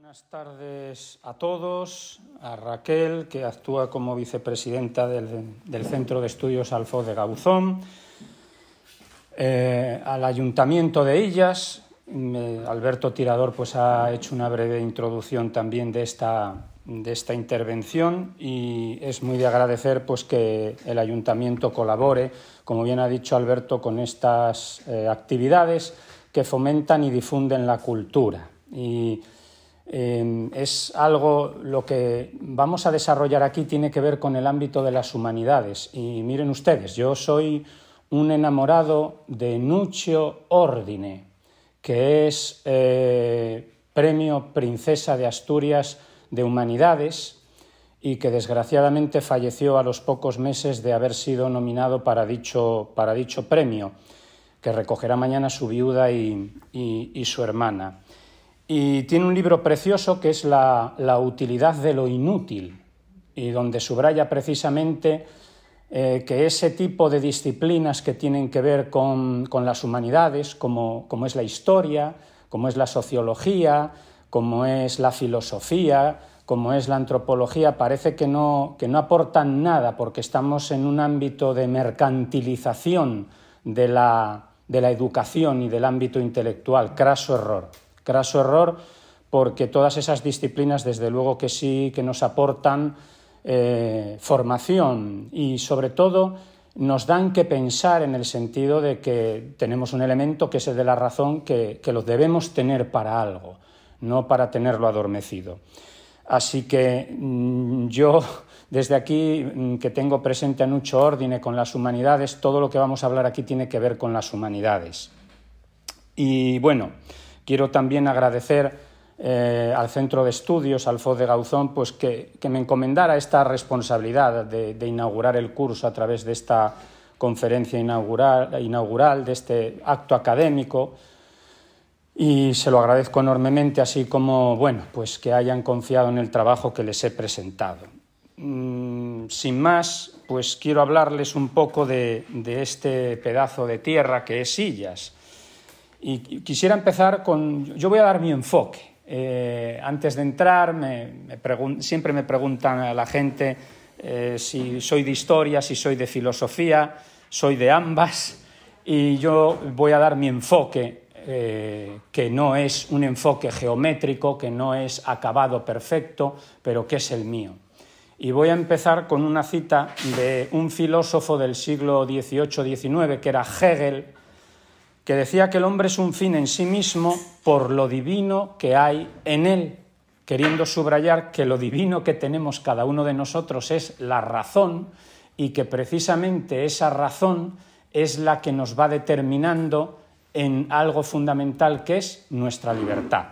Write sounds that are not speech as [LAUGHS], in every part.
Buenas tardes a todos, a Raquel, que actúa como vicepresidenta del, Centro de Estudios alfo de Gabuzón, eh, al Ayuntamiento de Illas. Alberto Tirador pues, ha hecho una breve introducción también de esta, de esta intervención y es muy de agradecer pues, que el Ayuntamiento colabore, como bien ha dicho Alberto, con estas eh, actividades que fomentan y difunden la cultura. Em, es algo, lo que vamos a desarrollar aquí tiene que ver con el ámbito de las humanidades. Y miren ustedes, yo soy un enamorado de Nuccio Ordine, que es eh, premio Princesa de Asturias de Humanidades y que desgraciadamente falleció a los pocos meses de haber sido nominado para dicho, premio, que recogerá mañana su viuda y su hermana. Y tiene un libro precioso que es la, utilidad de lo inútil, y donde subraya precisamente eh, que ese tipo de disciplinas que tienen que ver con, las humanidades, como, es la historia, como es la sociología, como es la filosofía, como es la antropología, parece que no, aportan nada porque estamos en un ámbito de mercantilización de la, de la educación y del ámbito intelectual, craso error su error, porque todas esas disciplinas, desde luego que sí, que nos aportan eh, formación y sobre todo nos dan que pensar en el sentido de que tenemos un elemento que es el de la razón que, lo debemos tener para algo, no para tenerlo adormecido. Así que mm, yo desde aquí mm, que tengo presente a mucho Ordine con las humanidades, todo lo que vamos a hablar aquí tiene que ver con las humanidades. Y bueno, Quiero también agradecer eh, al Centro de Estudios, al de Gauzón, pues que, me encomendara esta responsabilidad de, inaugurar el curso a través de esta conferencia inaugural, de este acto académico y se lo agradezco enormemente, así como, bueno, pues que hayan confiado en el trabajo que les he presentado. Mm, sin más, pues quiero hablarles un poco de, de este pedazo de tierra que es Sillas y quisiera empezar con, yo voy a dar mi enfoque. Eh, antes de entrar, siempre me preguntan a la gente eh, si soy de historia, si soy de filosofía, soy de ambas, y yo voy a dar mi enfoque, eh, que no es un enfoque geométrico, que no es acabado perfecto, pero que es el mío. Y voy a empezar con una cita de un filósofo del siglo XVIII-XIX, que era Hegel, que decía que el hombre es un fin en sí mismo por lo divino que hay en él, queriendo subrayar que lo divino que tenemos cada uno de nosotros es la razón y que precisamente esa razón es la que nos va determinando en algo fundamental que es nuestra libertad.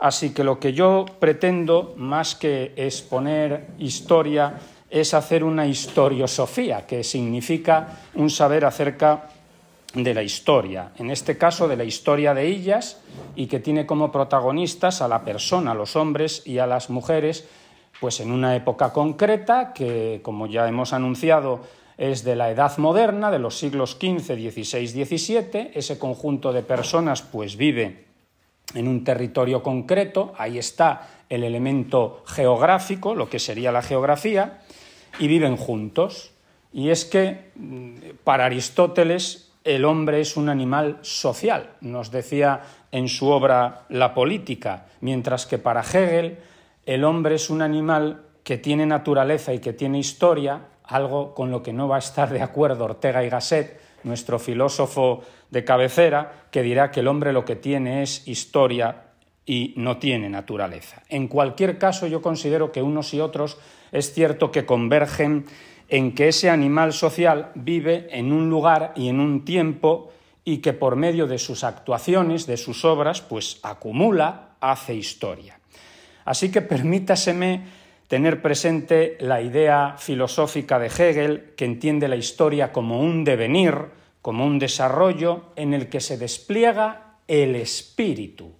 Así que lo que yo pretendo, más que exponer historia, es hacer una historiosofía, que significa un saber acerca de la historia, en este caso de la historia de ellas, y que tiene como protagonistas a la persona, a los hombres y a las mujeres, pues en una época concreta que, como ya hemos anunciado, es de la Edad Moderna, de los siglos XV, XVI, XVII. Ese conjunto de personas pues vive en un territorio concreto, ahí está el elemento geográfico, lo que sería la geografía, y viven juntos. Y es que mm, para Aristóteles el hombre es un animal social, nos decía en su obra La política, mientras que para Hegel el hombre es un animal que tiene naturaleza y que tiene historia, algo con lo que no va a estar de acuerdo Ortega y Gasset, nuestro filósofo de cabecera, que dirá que el hombre lo que tiene es historia y no tiene naturaleza. En cualquier caso, yo considero que unos y otros es cierto que convergen en que ese animal social vive en un lugar y en un tiempo y que por medio de sus actuaciones, de sus obras, pues acumula, hace historia. Así que permítaseme tener presente la idea filosófica de Hegel, que entiende la historia como un devenir, como un desarrollo en el que se despliega el espíritu.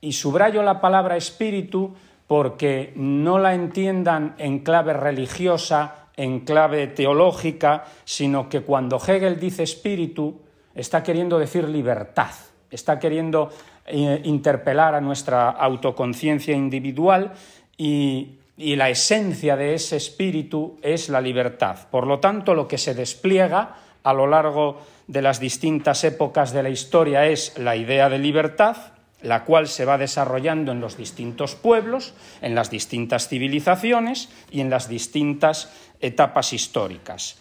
Y subrayo la palabra espíritu porque no la entiendan en clave religiosa en clave teológica, sino que cuando Hegel dice espíritu, está queriendo decir libertad, está queriendo eh, interpelar a nuestra autoconciencia individual y la esencia de ese espíritu es la libertad. Por lo tanto, lo que se despliega a lo largo de las distintas épocas de la historia es la idea de libertad, la cual se va desarrollando en los distintos pueblos, en las distintas civilizaciones y en las distintas etapas históricas.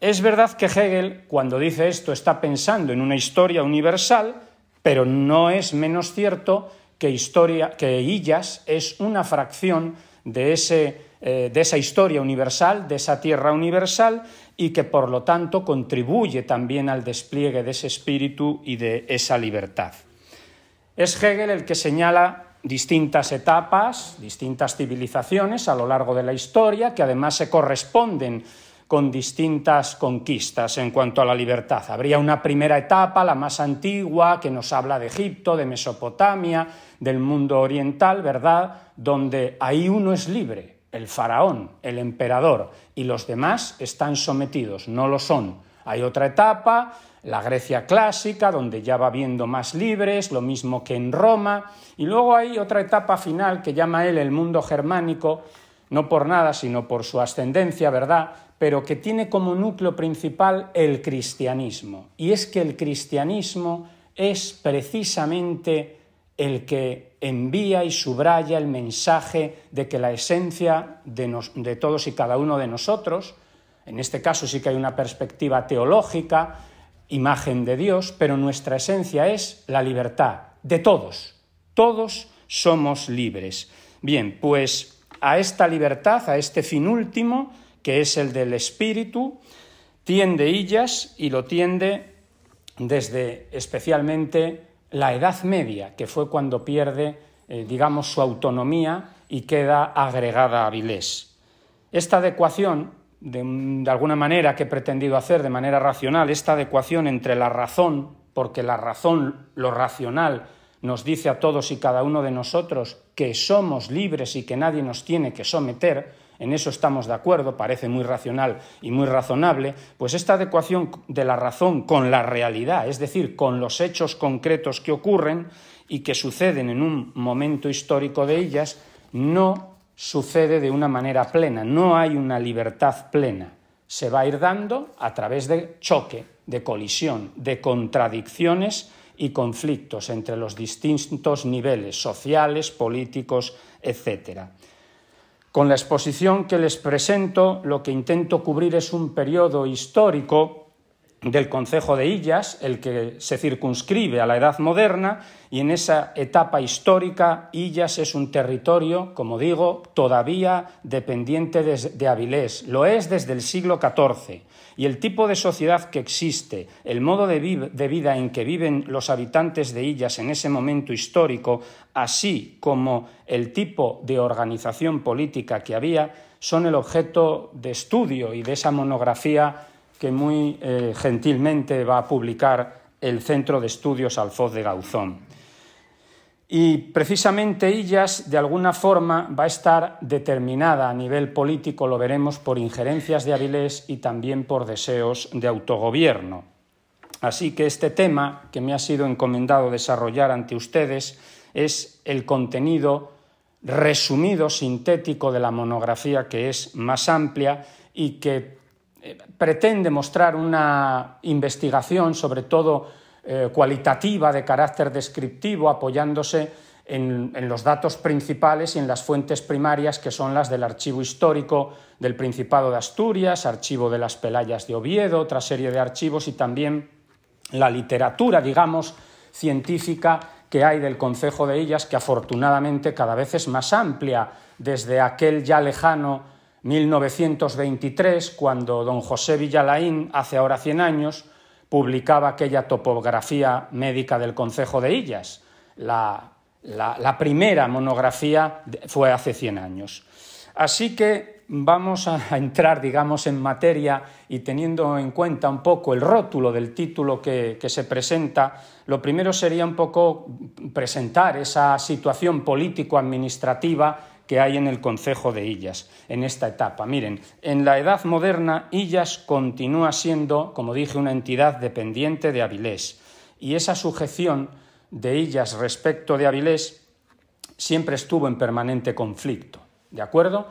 Es verdad que Hegel, cuando dice esto, está pensando en una historia universal, pero no es menos cierto que, historia, que Illas es una fracción de, eh, de esa historia universal, de esa tierra universal, y que por lo tanto contribuye también al despliegue de ese espíritu y de esa libertad. Es Hegel el que señala distintas etapas, distintas civilizaciones a lo largo de la historia, que además se corresponden con distintas conquistas en cuanto a la libertad. Habría una primera etapa, la más antigua, que nos habla de Egipto, de Mesopotamia, del mundo oriental, ¿verdad? Donde ahí uno es libre, el faraón, el emperador, y los demás están sometidos, no lo son. Hay otra etapa, la Grecia clásica, donde ya va viendo más libres, lo mismo que en Roma, y luego hay otra etapa final que llama él el mundo germánico, no por nada, sino por su ascendencia, ¿verdad? Pero que tiene como núcleo principal el cristianismo. Y es que el cristianismo es precisamente el que envía y subraya el mensaje de que la esencia de, de todos y cada uno de nosotros, en este caso sí que hay una perspectiva teológica, imagen de Dios, pero nuestra esencia es la libertad de todos. Todos somos libres. Bien, pues a esta libertad, a este fin último, que es el del espíritu, tiende Illas y lo tiende desde especialmente la Edad Media, que fue cuando pierde, eh, digamos, su autonomía y queda agregada a Vilés. Esta adecuación de, alguna manera que he pretendido hacer de manera racional, esta adecuación entre la razón, porque la razón, lo racional, nos dice a todos y cada uno de nosotros que somos libres y que nadie nos tiene que someter, en eso estamos de acuerdo, parece muy racional y muy razonable, pues esta adecuación de la razón con la realidad, es decir, con los hechos concretos que ocurren y que suceden en un momento histórico de ellas, no sucede de una manera plena, no hay una libertad plena. Se va a ir dando a través de choque, de colisión, de contradicciones y conflictos entre los distintos niveles sociales, políticos, etc. Con la exposición que les presento, lo que intento cubrir es un periodo histórico del Consejo de Illas, el que se circunscribe a la Edad Moderna, y en esa etapa histórica Illas es un territorio, como digo, todavía dependiente de, Avilés, lo es desde el siglo XIV, y el tipo de sociedad que existe, el modo de, de vida en que viven los habitantes de Illas en ese momento histórico, así como el tipo de organización política que había, son el objeto de estudio y de esa monografía que muy eh, gentilmente va a publicar el Centro de Estudios Alfoz de Gauzón. Y precisamente ellas, de alguna forma, va a estar determinada a nivel político, lo veremos, por injerencias de Avilés y también por deseos de autogobierno. Así que este tema que me ha sido encomendado desarrollar ante ustedes es el contenido resumido, sintético de la monografía que es más amplia y que pretende mostrar una investigación, sobre todo eh, cualitativa, de carácter descriptivo, apoyándose en, los datos principales y en las fuentes primarias, que son las del archivo histórico del Principado de Asturias, archivo de las Pelayas de Oviedo, otra serie de archivos y también la literatura, digamos, científica que hay del Concejo de ellas que afortunadamente cada vez es más amplia, desde aquel ya lejano 1923, cuando don José Villalaín, hace ahora 100 años, publicaba aquella topografía médica del Concejo de Illas. La, primera monografía fue hace 100 años. Así que vamos a [LAUGHS] entrar, digamos, en materia y teniendo en cuenta un poco el rótulo del título que, que, se presenta, lo primero sería un poco presentar esa situación político-administrativa que hay en el concejo de Illas, en esta etapa. Miren, en la edad moderna, Illas continúa siendo, como dije, una entidad dependiente de Avilés, y esa sujeción de Illas respecto de Avilés siempre estuvo en permanente conflicto, ¿de acuerdo?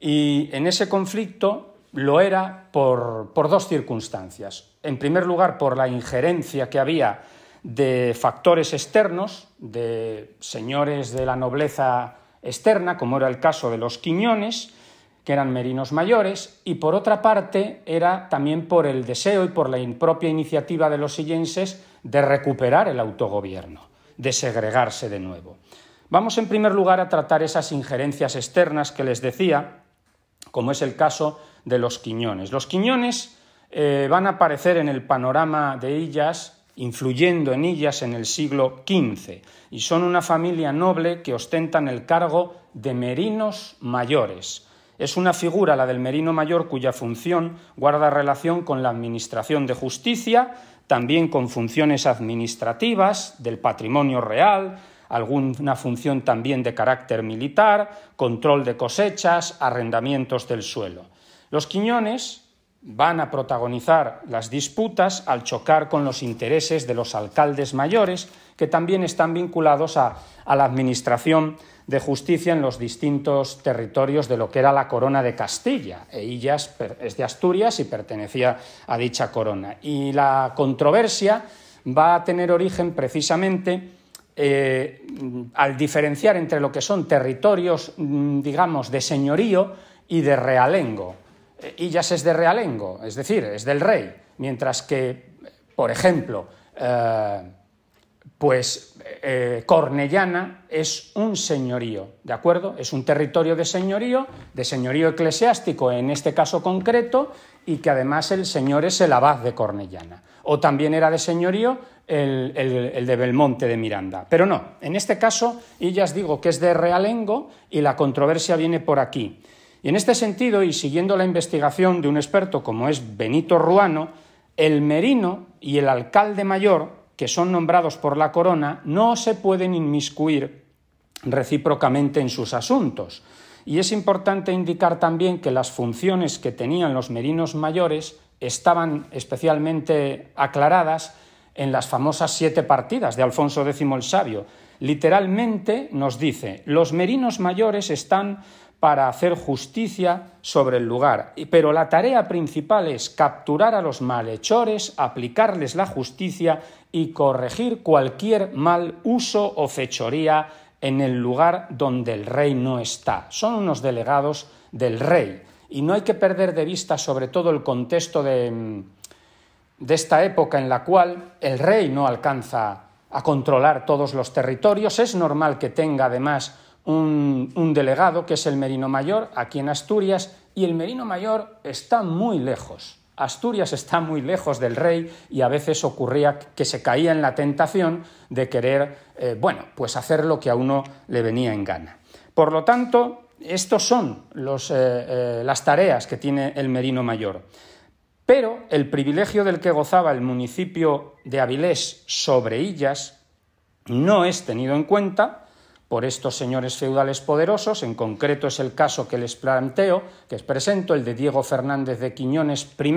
Y en ese conflicto lo era por, por dos circunstancias. En primer lugar, por la injerencia que había de factores externos, de señores de la nobleza externa, como era el caso de los Quiñones, que eran merinos mayores, y por otra parte era también por el deseo y por la impropia iniciativa de los sillenses de recuperar el autogobierno, de segregarse de nuevo. Vamos en primer lugar a tratar esas injerencias externas que les decía, como es el caso de los quiñones. Los quiñones eh, van a aparecer en el panorama de ellas influyendo en ellas en el siglo XV, y son una familia noble que ostentan el cargo de merinos mayores. Es una figura, la del merino mayor, cuya función guarda relación con la administración de justicia, también con funciones administrativas del patrimonio real, alguna función también de carácter militar, control de cosechas, arrendamientos del suelo. Los quiñones, van a protagonizar las disputas al chocar con los intereses de los alcaldes mayores, que también están vinculados a, la administración de justicia en los distintos territorios de lo que era la corona de Castilla. Ella es de Asturias y pertenecía a dicha corona. Y la controversia va a tener origen precisamente eh, al diferenciar entre lo que son territorios, mm, digamos, de señorío y de realengo Illas es de realengo, es decir, es del rey, mientras que, por ejemplo, eh, pues eh, Cornellana es un señorío, ¿de acuerdo? Es un territorio de señorío, de señorío eclesiástico en este caso concreto, y que además el señor es el abad de Cornellana. O también era de señorío el, el, de Belmonte de Miranda. Pero no, en este caso, Illas digo que es de realengo y la controversia viene por aquí. Y en este sentido, y siguiendo la investigación de un experto como es Benito Ruano, el merino y el alcalde mayor, que son nombrados por la corona, no se pueden inmiscuir recíprocamente en sus asuntos. Y es importante indicar también que las funciones que tenían los merinos mayores estaban especialmente aclaradas en las famosas siete partidas de Alfonso X el Sabio. Literalmente nos dice, los merinos mayores están para hacer justicia sobre el lugar. Pero la tarea principal es capturar a los malhechores, aplicarles la justicia y corregir cualquier mal uso o fechoría en el lugar donde el rey no está. Son unos delegados del rey. Y no hay que perder de vista sobre todo el contexto de, esta época en la cual el rey no alcanza a controlar todos los territorios. Es normal que tenga además un, delegado que es el Merino Mayor, aquí en Asturias, y el Merino Mayor está muy lejos. Asturias está muy lejos del rey y a veces ocurría que se caía en la tentación de querer, eh, bueno, pues hacer lo que a uno le venía en gana. Por lo tanto, estos son eh, eh, las tareas que tiene el Merino Mayor. Pero el privilegio del que gozaba el municipio de Avilés sobre Illas no es tenido en cuenta por estos señores feudales poderosos, en concreto es el caso que les planteo, que les presento, el de Diego Fernández de Quiñones I,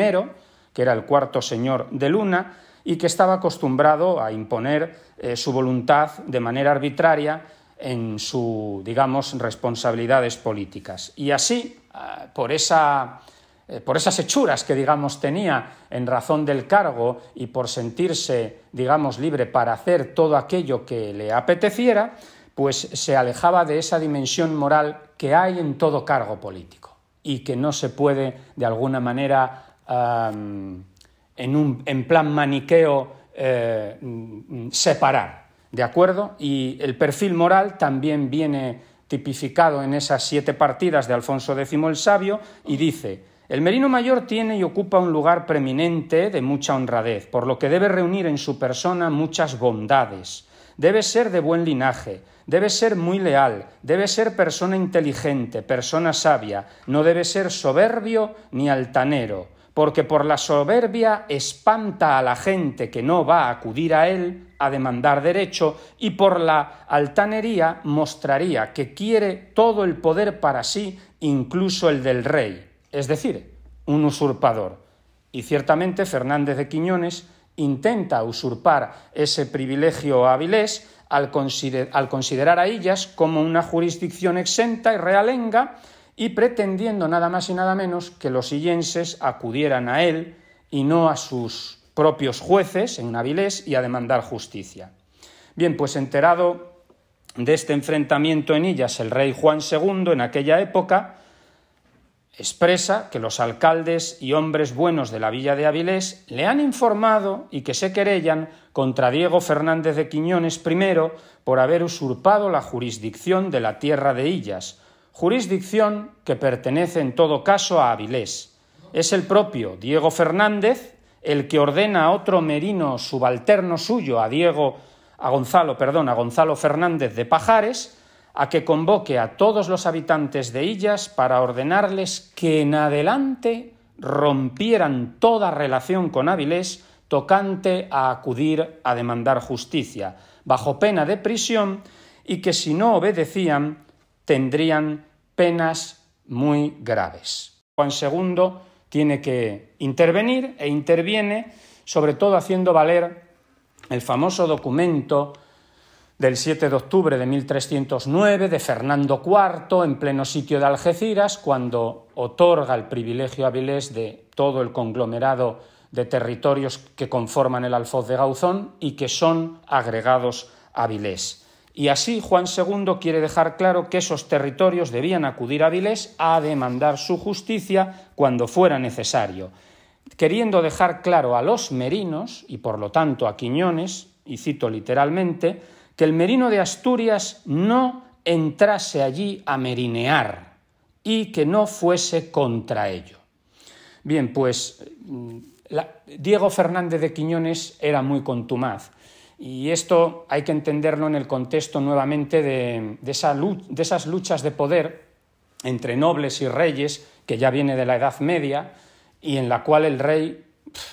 que era el cuarto señor de Luna, y que estaba acostumbrado a imponer eh, su voluntad de manera arbitraria en su, digamos, responsabilidades políticas. Y así, ah, por, eh, por esas hechuras que, digamos, tenía en razón del cargo y por sentirse, digamos, libre para hacer todo aquello que le apeteciera, pues se alejaba de esa dimensión moral que hay en todo cargo político y que no se puede de alguna manera en, un, plan maniqueo eh, separar, ¿de acuerdo? Y el perfil moral también viene tipificado en esas siete partidas de Alfonso X el Sabio y dice, el merino mayor tiene y ocupa un lugar preeminente de mucha honradez, por lo que debe reunir en su persona muchas bondades, debe ser de buen linaje, Debe ser muy leal, debe ser persona inteligente, persona sabia, no debe ser soberbio ni altanero, porque por la soberbia espanta a la gente que no va a acudir a él a demandar derecho, y por la altanería mostraría que quiere todo el poder para sí, incluso el del rey, es decir, un usurpador. Y ciertamente Fernández de Quiñones intenta usurpar ese privilegio a Avilés, al, considerar a ellas como una jurisdicción exenta y realenga y pretendiendo nada más y nada menos que los illenses acudieran a él y no a sus propios jueces en Navilés y a demandar justicia. Bien, pues enterado de este enfrentamiento en Illas el rey Juan II en aquella época, expresa que los alcaldes y hombres buenos de la villa de Avilés le han informado y que se querellan contra Diego Fernández de Quiñones I por haber usurpado la jurisdicción de la tierra de Illas, jurisdicción que pertenece en todo caso a Avilés. Es el propio Diego Fernández el que ordena a otro merino subalterno suyo, a Diego a Gonzalo, perdón, a Gonzalo Fernández de Pajares, a que convoque a todos los habitantes de Illas para ordenarles que en adelante rompieran toda relación con Avilés tocante a acudir a demandar justicia, bajo pena de prisión, y que si no obedecían tendrían penas muy graves. Juan II tiene que intervenir e interviene, sobre todo haciendo valer el famoso documento del 7 de octubre de 1309 de Fernando IV en pleno sitio de Algeciras, cuando otorga el privilegio a Avilés de todo el conglomerado de territorios que conforman el Alfoz de Gauzón y que son agregados a Avilés. Y así Juan II quiere dejar claro que esos territorios debían acudir a Avilés a demandar su justicia cuando fuera necesario, queriendo dejar claro a los merinos, y por lo tanto a Quiñones, y cito literalmente, que el merino de Asturias no entrase allí a merinear y que no fuese contra ello. Bien, pues mm, Diego Fernández de Quiñones era muy contumaz y esto hay que entenderlo en el contexto nuevamente de, de esas luchas de poder entre nobles y reyes que ya viene de la Edad Media y en la cual el rey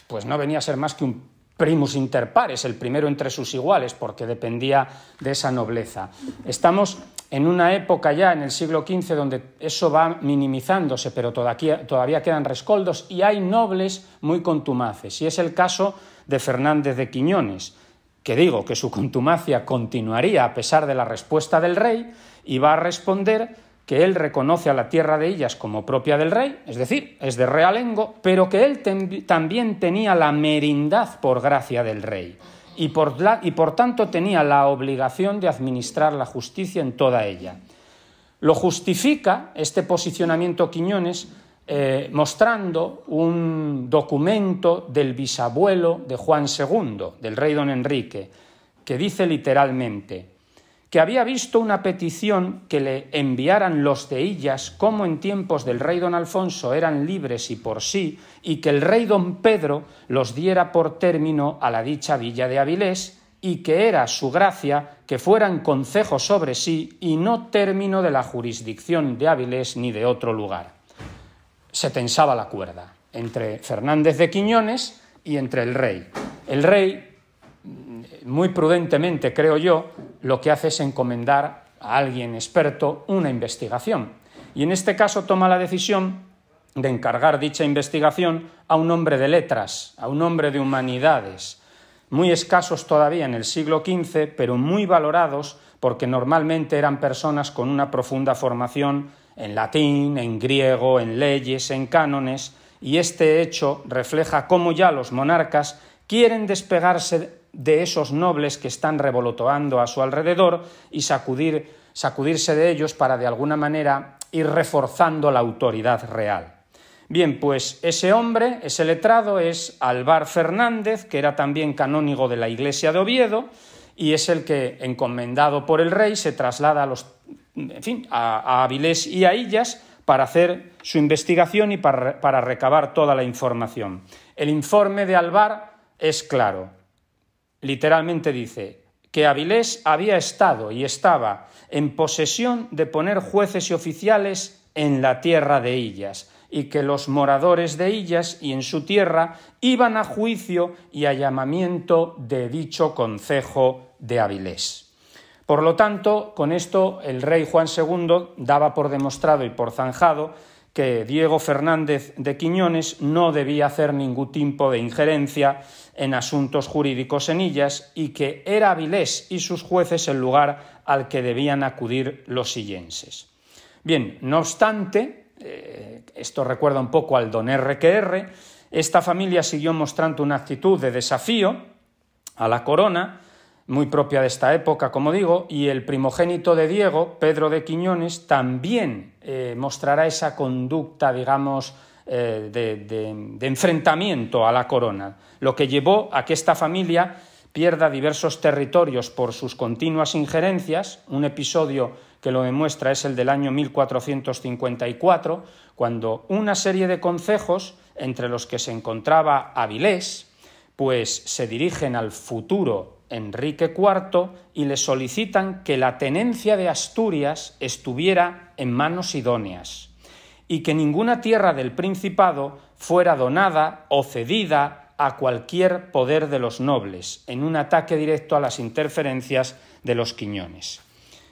pues no venía a ser más que un primus inter pares, el primero entre sus iguales, porque dependía de esa nobleza. Estamos en una época ya en el siglo XV donde eso va minimizándose, pero todavía, todavía quedan rescoldos y hay nobles muy contumaces. Y es el caso de Fernández de Quiñones, que digo que su contumacia continuaría a pesar de la respuesta del rey y va a responder que él reconoce a la tierra de ellas como propia del rey, es decir, es de realengo, pero que él también tenía la merindad por gracia del rey y por, y por tanto tenía la obligación de administrar la justicia en toda ella. Lo justifica este posicionamiento Quiñones eh, mostrando un documento del bisabuelo de Juan II, del rey don Enrique, que dice literalmente, que había visto una petición que le enviaran los de Illas, como en tiempos del rey don Alfonso eran libres y por sí, y que el rey don Pedro los diera por término a la dicha villa de Avilés, y que era su gracia que fueran concejo sobre sí y no término de la jurisdicción de Avilés ni de otro lugar. Se tensaba la cuerda entre Fernández de Quiñones y entre el rey. El rey muy prudentemente, creo yo, lo que hace es encomendar a alguien experto una investigación. Y en este caso toma la decisión de encargar dicha investigación a un hombre de letras, a un hombre de humanidades, muy escasos todavía en el siglo XV, pero muy valorados porque normalmente eran personas con una profunda formación en latín, en griego, en leyes, en cánones, y este hecho refleja cómo ya los monarcas quieren despegarse de esos nobles que están revolotoando a su alrededor y sacudirse de ellos para de alguna manera ir reforzando la autoridad real. Bien, pues ese hombre, ese letrado, es Alvar Fernández, que era también canónigo de la iglesia de Oviedo, y es el que, encomendado por el rey, se traslada a, los, fin, a, Avilés y a Illas para hacer su investigación y para, para recabar toda la información. El informe de Alvar es claro, literalmente dice que Avilés había estado y estaba en posesión de poner jueces y oficiales en la tierra de Illas, y que los moradores de Illas y en su tierra iban a juicio y a llamamiento de dicho concejo de Avilés. Por lo tanto, con esto el rey Juan II daba por demostrado y por zanjado que Diego Fernández de Quiñones no debía hacer ningún tipo de injerencia en asuntos jurídicos en ellas y que era Vilés y sus jueces el lugar al que debían acudir los sillenses. Bien, no obstante, eh, esto recuerda un poco al don RQR, esta familia siguió mostrando una actitud de desafío a la corona, muy propia de esta época, como digo, y el primogénito de Diego, Pedro de Quiñones, también eh, mostrará esa conducta, digamos, eh, de, enfrentamiento a la corona, lo que llevó a que esta familia pierda diversos territorios por sus continuas injerencias. Un episodio que lo demuestra es el del año 1454, cuando una serie de concejos, entre los que se encontraba Avilés, pues se dirigen al futuro Enrique IV y le solicitan que la tenencia de Asturias estuviera en manos idóneas y que ninguna tierra del Principado fuera donada o cedida a cualquier poder de los nobles, en un ataque directo a las interferencias de los Quiñones.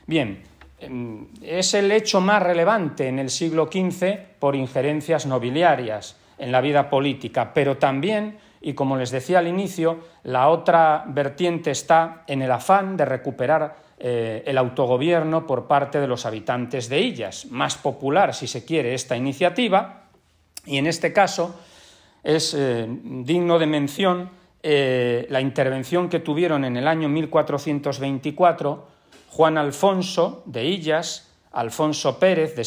Bien, em, es el hecho más relevante en el siglo XV por injerencias nobiliarias en la vida política, pero también, y como les decía al inicio, la otra vertiente está en el afán de recuperar eh, el autogobierno por parte de los habitantes de Illas. Más popular, si se quiere, esta iniciativa, y en este caso es eh, digno de mención eh, la intervención que tuvieron en el año 1424 Juan Alfonso de Illas, Alfonso Pérez de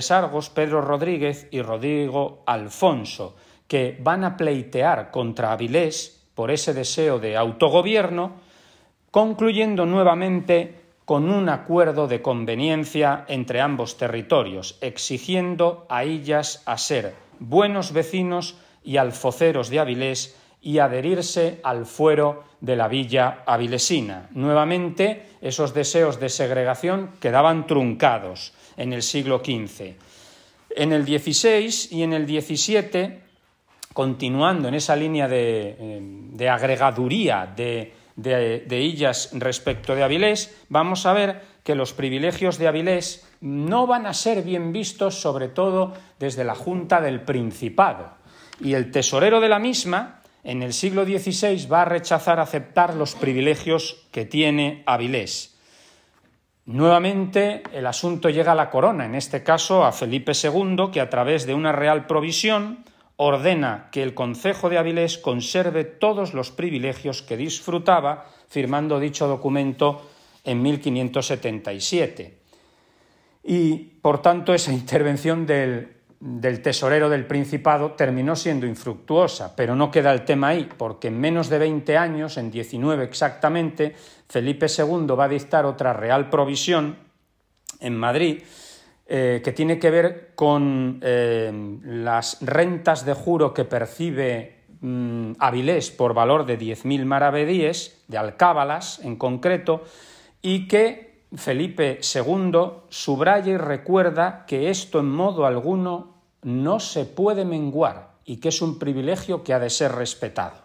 Sargos, Pedro Rodríguez y Rodrigo Alfonso, que van a pleitear contra Avilés por ese deseo de autogobierno concluyendo nuevamente con un acuerdo de conveniencia entre ambos territorios, exigiendo a ellas a ser buenos vecinos y alfoceros de Avilés y adherirse al fuero de la villa avilesina. Nuevamente, esos deseos de segregación quedaban truncados en el siglo XV. En el XVI y en el XVII, continuando en esa línea de, eh, de agregaduría, de de, ellas respecto de Avilés, vamos a ver que los privilegios de Avilés no van a ser bien vistos, sobre todo desde la Junta del Principado. Y el tesorero de la misma, en el siglo XVI, va a rechazar aceptar los privilegios que tiene Avilés. Nuevamente el asunto llega a la corona, en este caso a Felipe II, que a través de una real provisión ordena que el Consejo de Avilés conserve todos los privilegios que disfrutaba firmando dicho documento en 1577. Y, por tanto, esa intervención del, del tesorero del Principado terminó siendo infructuosa, pero no queda el tema ahí, porque en menos de 20 años, en 19 exactamente, Felipe II va a dictar otra real provisión en Madrid, eh, que tiene que ver con eh, las rentas de juro que percibe mm, Avilés por valor de 10.000 maravedíes, de alcábalas en concreto, y que Felipe II subraya y recuerda que esto en modo alguno no se puede menguar y que es un privilegio que ha de ser respetado.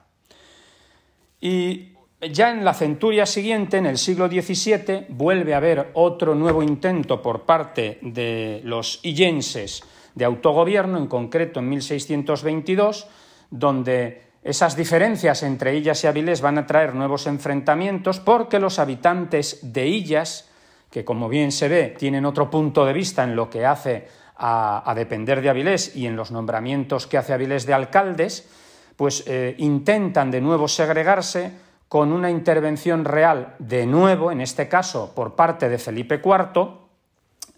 Y ya en la centuria siguiente, en el siglo XVII, vuelve a haber otro nuevo intento por parte de los illenses de autogobierno, en concreto en 1622, donde esas diferencias entre Illas y Avilés van a traer nuevos enfrentamientos porque los habitantes de Illas, que como bien se ve tienen otro punto de vista en lo que hace a, depender de Avilés y en los nombramientos que hace Avilés de alcaldes, pues eh, intentan de nuevo segregarse, con una intervención real, de nuevo, en este caso, por parte de Felipe IV,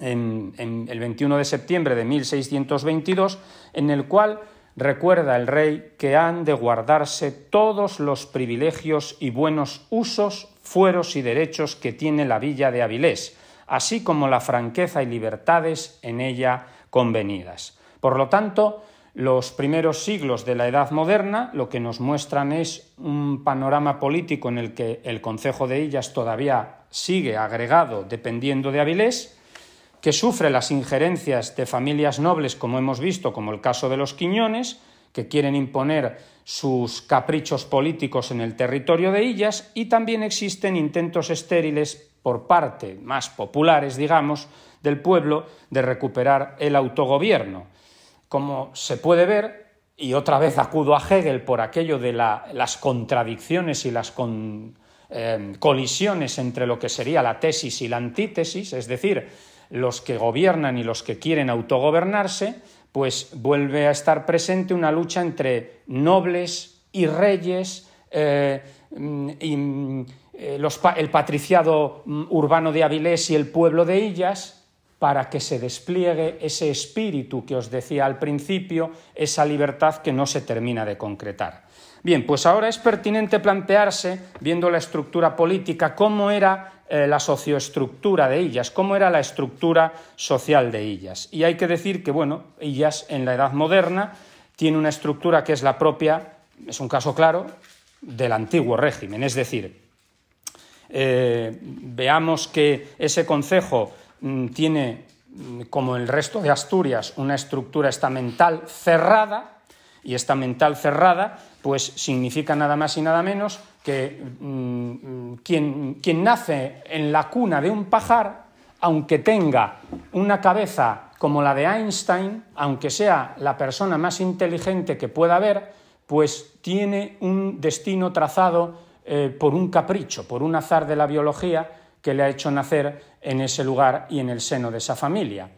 en, el 21 de septiembre de 1622, en el cual recuerda el rey que han de guardarse todos los privilegios y buenos usos, fueros y derechos que tiene la villa de Avilés, así como la franqueza y libertades en ella convenidas. Por lo tanto, los primeros siglos de la Edad Moderna lo que nos muestran es un panorama político en el que el Concejo de Illas todavía sigue agregado dependiendo de Avilés, que sufre las injerencias de familias nobles, como hemos visto, como el caso de los Quiñones, que quieren imponer sus caprichos políticos en el territorio de Illas, y también existen intentos estériles por parte más populares, digamos, del pueblo de recuperar el autogobierno como se puede ver, y otra vez acudo a Hegel por aquello de las contradicciones y las em, colisiones entre lo que sería la tesis y la antítesis, es decir, los que gobiernan y los que quieren autogobernarse, pues vuelve a estar presente una lucha entre nobles y reyes, eh, mm, y, mm, eh, el patriciado mm, urbano de Avilés y el pueblo de Illas, para que se despliegue ese espíritu que os decía al principio, esa libertad que no se termina de concretar. Bien, pues ahora es pertinente plantearse, viendo la estructura política, cómo era eh, la socioestructura de ellas, cómo era la estructura social de ellas. Y hay que decir que, bueno, ellas en la Edad Moderna tiene una estructura que es la propia, es un caso claro, del antiguo régimen. Es decir, eh, veamos que ese Consejo Mm, tiene, mm, como el resto de Asturias, una estructura estamental cerrada, y esta mental cerrada, pues significa nada más y nada menos que mm, quien, nace en la cuna de un pajar, aunque tenga una cabeza como la de Einstein, aunque sea la persona más inteligente que pueda haber, pues tiene un destino trazado eh, por un capricho, por un azar de la biología que le ha hecho nacer en ese lugar y en el seno de esa familia.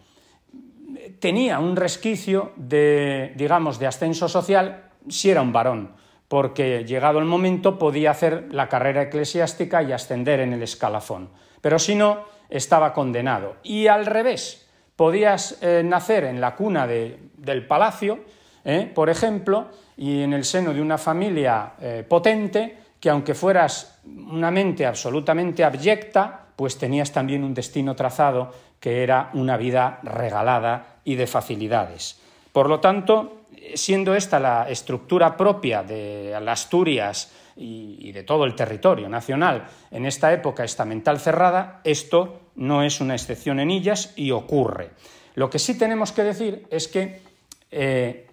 Tenía un resquicio de, digamos, de ascenso social si era un varón, porque llegado el momento podía hacer la carrera eclesiástica y ascender en el escalafón, pero si no, estaba condenado. Y al revés, podías eh, nacer en la cuna del palacio, ¿eh? por ejemplo, y en el seno de una familia eh, potente, que aunque fueras una mente absolutamente abyecta, pues tenías también un destino trazado que era una vida regalada y de facilidades. Por lo tanto, siendo esta la estructura propia de las Asturias y, de todo el territorio nacional en esta época estamental cerrada, esto no es una excepción en ellas y ocurre. Lo que sí tenemos que decir es que eh,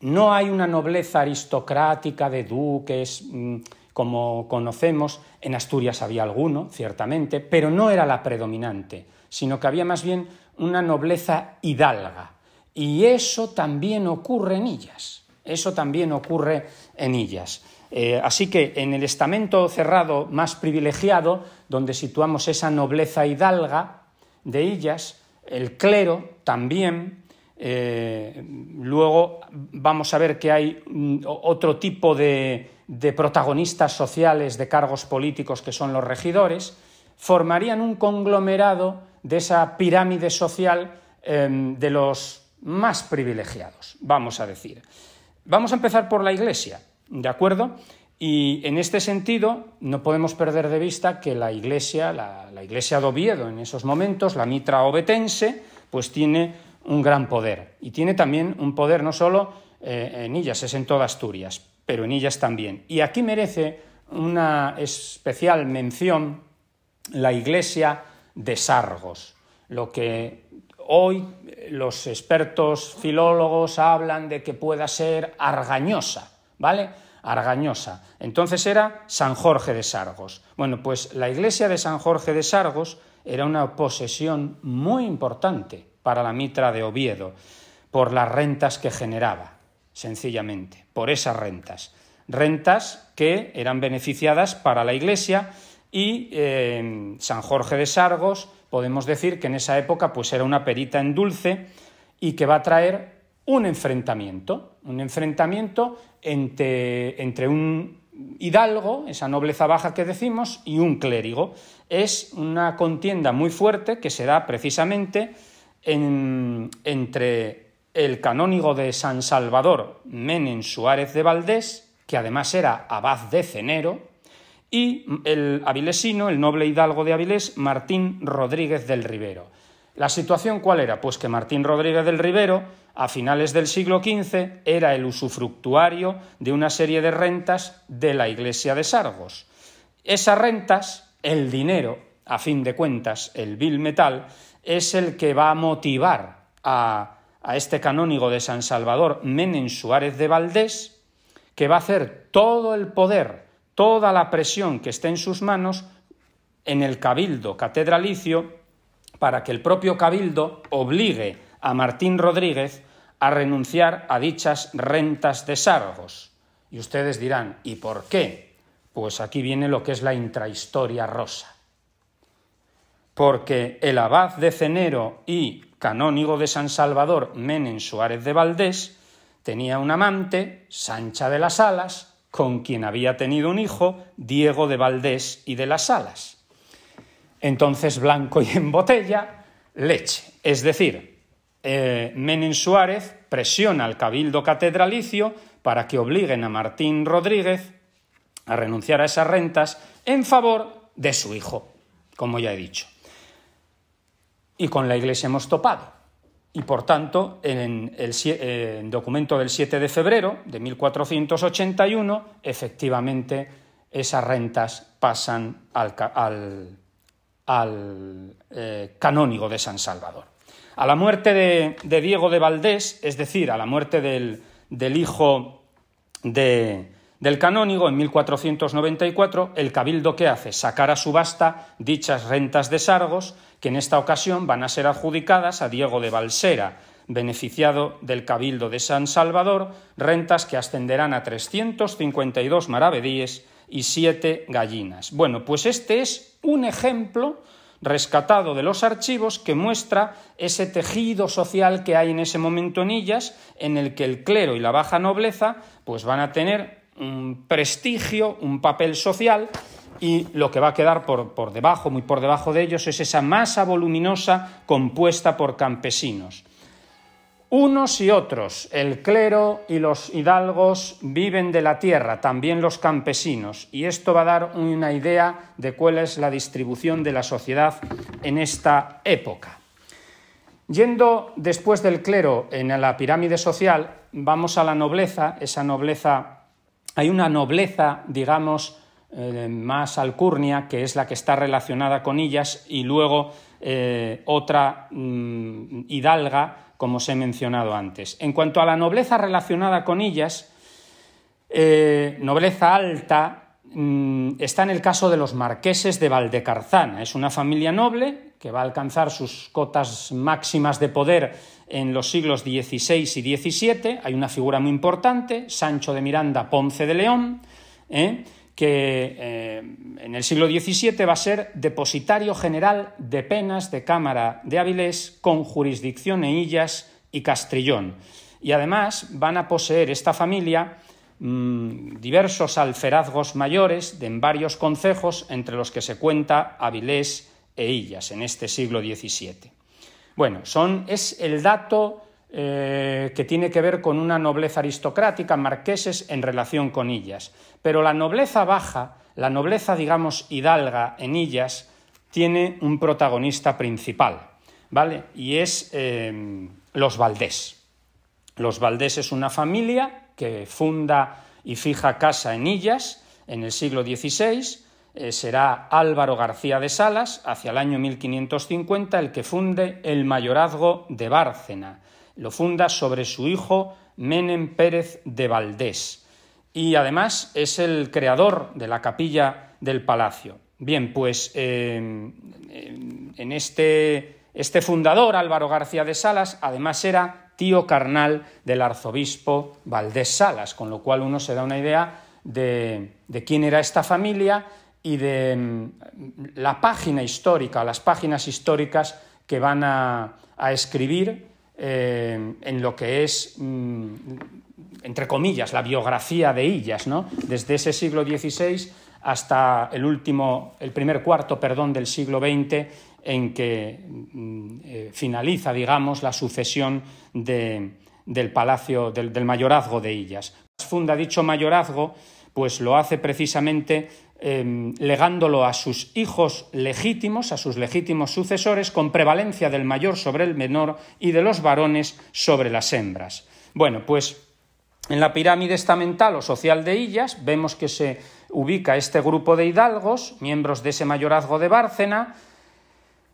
no hay una nobleza aristocrática de duques. Mm, como conocemos, en Asturias había alguno, ciertamente, pero no era la predominante, sino que había más bien una nobleza hidalga. Y eso también ocurre en ellas, eso también ocurre en ellas. Eh, así que en el estamento cerrado más privilegiado, donde situamos esa nobleza hidalga de ellas, el clero también, eh, luego vamos a ver que hay mm, otro tipo de, de protagonistas sociales de cargos políticos que son los regidores, formarían un conglomerado de esa pirámide social em, de los más privilegiados, vamos a decir. Vamos a empezar por la Iglesia, ¿de acuerdo? Y en este sentido, no podemos perder de vista que la Iglesia, la, Iglesia de Oviedo en esos momentos, la mitra obetense, pues tiene un gran poder. Y tiene también un poder no solo eh, en ellas, es en toda Asturias pero en ellas también. Y aquí merece una especial mención la iglesia de Sargos, lo que hoy los expertos filólogos hablan de que pueda ser argañosa, ¿vale? Argañosa. Entonces era San Jorge de Sargos. Bueno, pues la iglesia de San Jorge de Sargos era una posesión muy importante para la mitra de Oviedo por las rentas que generaba sencillamente, por esas rentas. Rentas que eran beneficiadas para la Iglesia y eh, San Jorge de Sargos, podemos decir que en esa época pues era una perita en dulce y que va a traer un enfrentamiento, un enfrentamiento entre, entre un hidalgo, esa nobleza baja que decimos, y un clérigo. Es una contienda muy fuerte que se da precisamente en, entre el canónigo de San Salvador, Menen Suárez de Valdés, que además era abad de Cenero, y el avilesino, el noble hidalgo de Avilés, Martín Rodríguez del Rivero. ¿La situación cuál era? Pues que Martín Rodríguez del Rivero, a finales del siglo XV, era el usufructuario de una serie de rentas de la Iglesia de Sargos. Esas rentas, el dinero, a fin de cuentas, el vil metal, es el que va a motivar a a este canónigo de San Salvador, Menen Suárez de Valdés, que va a hacer todo el poder, toda la presión que esté en sus manos en el cabildo catedralicio para que el propio cabildo obligue a Martín Rodríguez a renunciar a dichas rentas de Sargos. Y ustedes dirán, ¿y por qué? Pues aquí viene lo que es la intrahistoria rosa. Porque el abad de Cenero y canónigo de San Salvador Menén Suárez de Valdés, tenía un amante, Sancha de las Alas, con quien había tenido un hijo, Diego de Valdés y de las Alas. Entonces, blanco y en botella, leche. Es decir, eh, Suárez presiona al cabildo catedralicio para que obliguen a Martín Rodríguez a renunciar a esas rentas en favor de su hijo, como ya he dicho y con la Iglesia hemos topado. Y por tanto, en el documento del 7 de febrero de 1481, efectivamente, esas rentas pasan al, eh, canónigo de San Salvador. A la muerte de, Diego de Valdés, es decir, a la muerte del, del hijo de, del canónigo en 1494, el cabildo que hace sacar a subasta dichas rentas de Sargos, que en esta ocasión van a ser adjudicadas a Diego de Balsera, beneficiado del cabildo de San Salvador, rentas que ascenderán a 352 maravedíes y 7 gallinas. Bueno, pues este es un ejemplo rescatado de los archivos que muestra ese tejido social que hay en ese momento en Illas, en el que el clero y la baja nobleza pues van a tener un prestigio, un papel social y lo que va a quedar por, debajo, muy por debajo de ellos, es esa masa voluminosa compuesta por campesinos. Unos y otros, el clero y los hidalgos viven de la tierra, también los campesinos, y esto va a dar una idea de cuál es la distribución de la sociedad en esta época. Yendo después del clero en la pirámide social, vamos a la nobleza, esa nobleza hay una nobleza, digamos, eh, más alcurnia, que es la que está relacionada con ellas, y luego eh, otra mm, hidalga, como os he mencionado antes. En cuanto a la nobleza relacionada con ellas, eh, nobleza alta, mm, está en el caso de los marqueses de Valdecarzana. Es una familia noble que va a alcanzar sus cotas máximas de poder en los siglos XVI y XVII hay una figura muy importante, Sancho de Miranda Ponce de León, ¿eh? que eh, en el siglo XVII va a ser depositario general de penas de Cámara de Avilés con jurisdicción en Illas y Castrillón. Y además van a poseer esta familia mm, diversos alferazgos mayores de en varios concejos entre los que se cuenta Avilés e Illas en este siglo XVII. Bueno, son, es el dato eh, que tiene que ver con una nobleza aristocrática, marqueses, en relación con Illas. Pero la nobleza baja, la nobleza, digamos, hidalga en Illas, tiene un protagonista principal, ¿vale? Y es em, los Valdés. Los Valdés es una familia que funda y fija casa en Illas en el siglo XVI eh, será Álvaro García de Salas, hacia el año 1550, el que funde el mayorazgo de Bárcena. Lo funda sobre su hijo Menem Pérez de Valdés. Y además es el creador de la capilla del palacio. Bien, pues em, em, en este, este, fundador, Álvaro García de Salas, además era tío carnal del arzobispo Valdés Salas, con lo cual uno se da una idea de quién era esta familia y de mm, la página histórica, las páginas históricas que van a, escribir eh, en lo que es, mm, entre comillas, la biografía de Illas, ¿no? desde ese siglo XVI hasta el, último, el primer cuarto perdón, del siglo XX, en que mm, eh, finaliza, digamos, la sucesión de, del palacio, del, mayorazgo de Illas. Funda dicho mayorazgo, pues lo hace precisamente Em, legándolo a sus hijos legítimos, a sus legítimos sucesores, con prevalencia del mayor sobre el menor y de los varones sobre las hembras. Bueno, pues en la pirámide estamental o social de Illas vemos que se ubica este grupo de hidalgos, miembros de ese mayorazgo de Bárcena,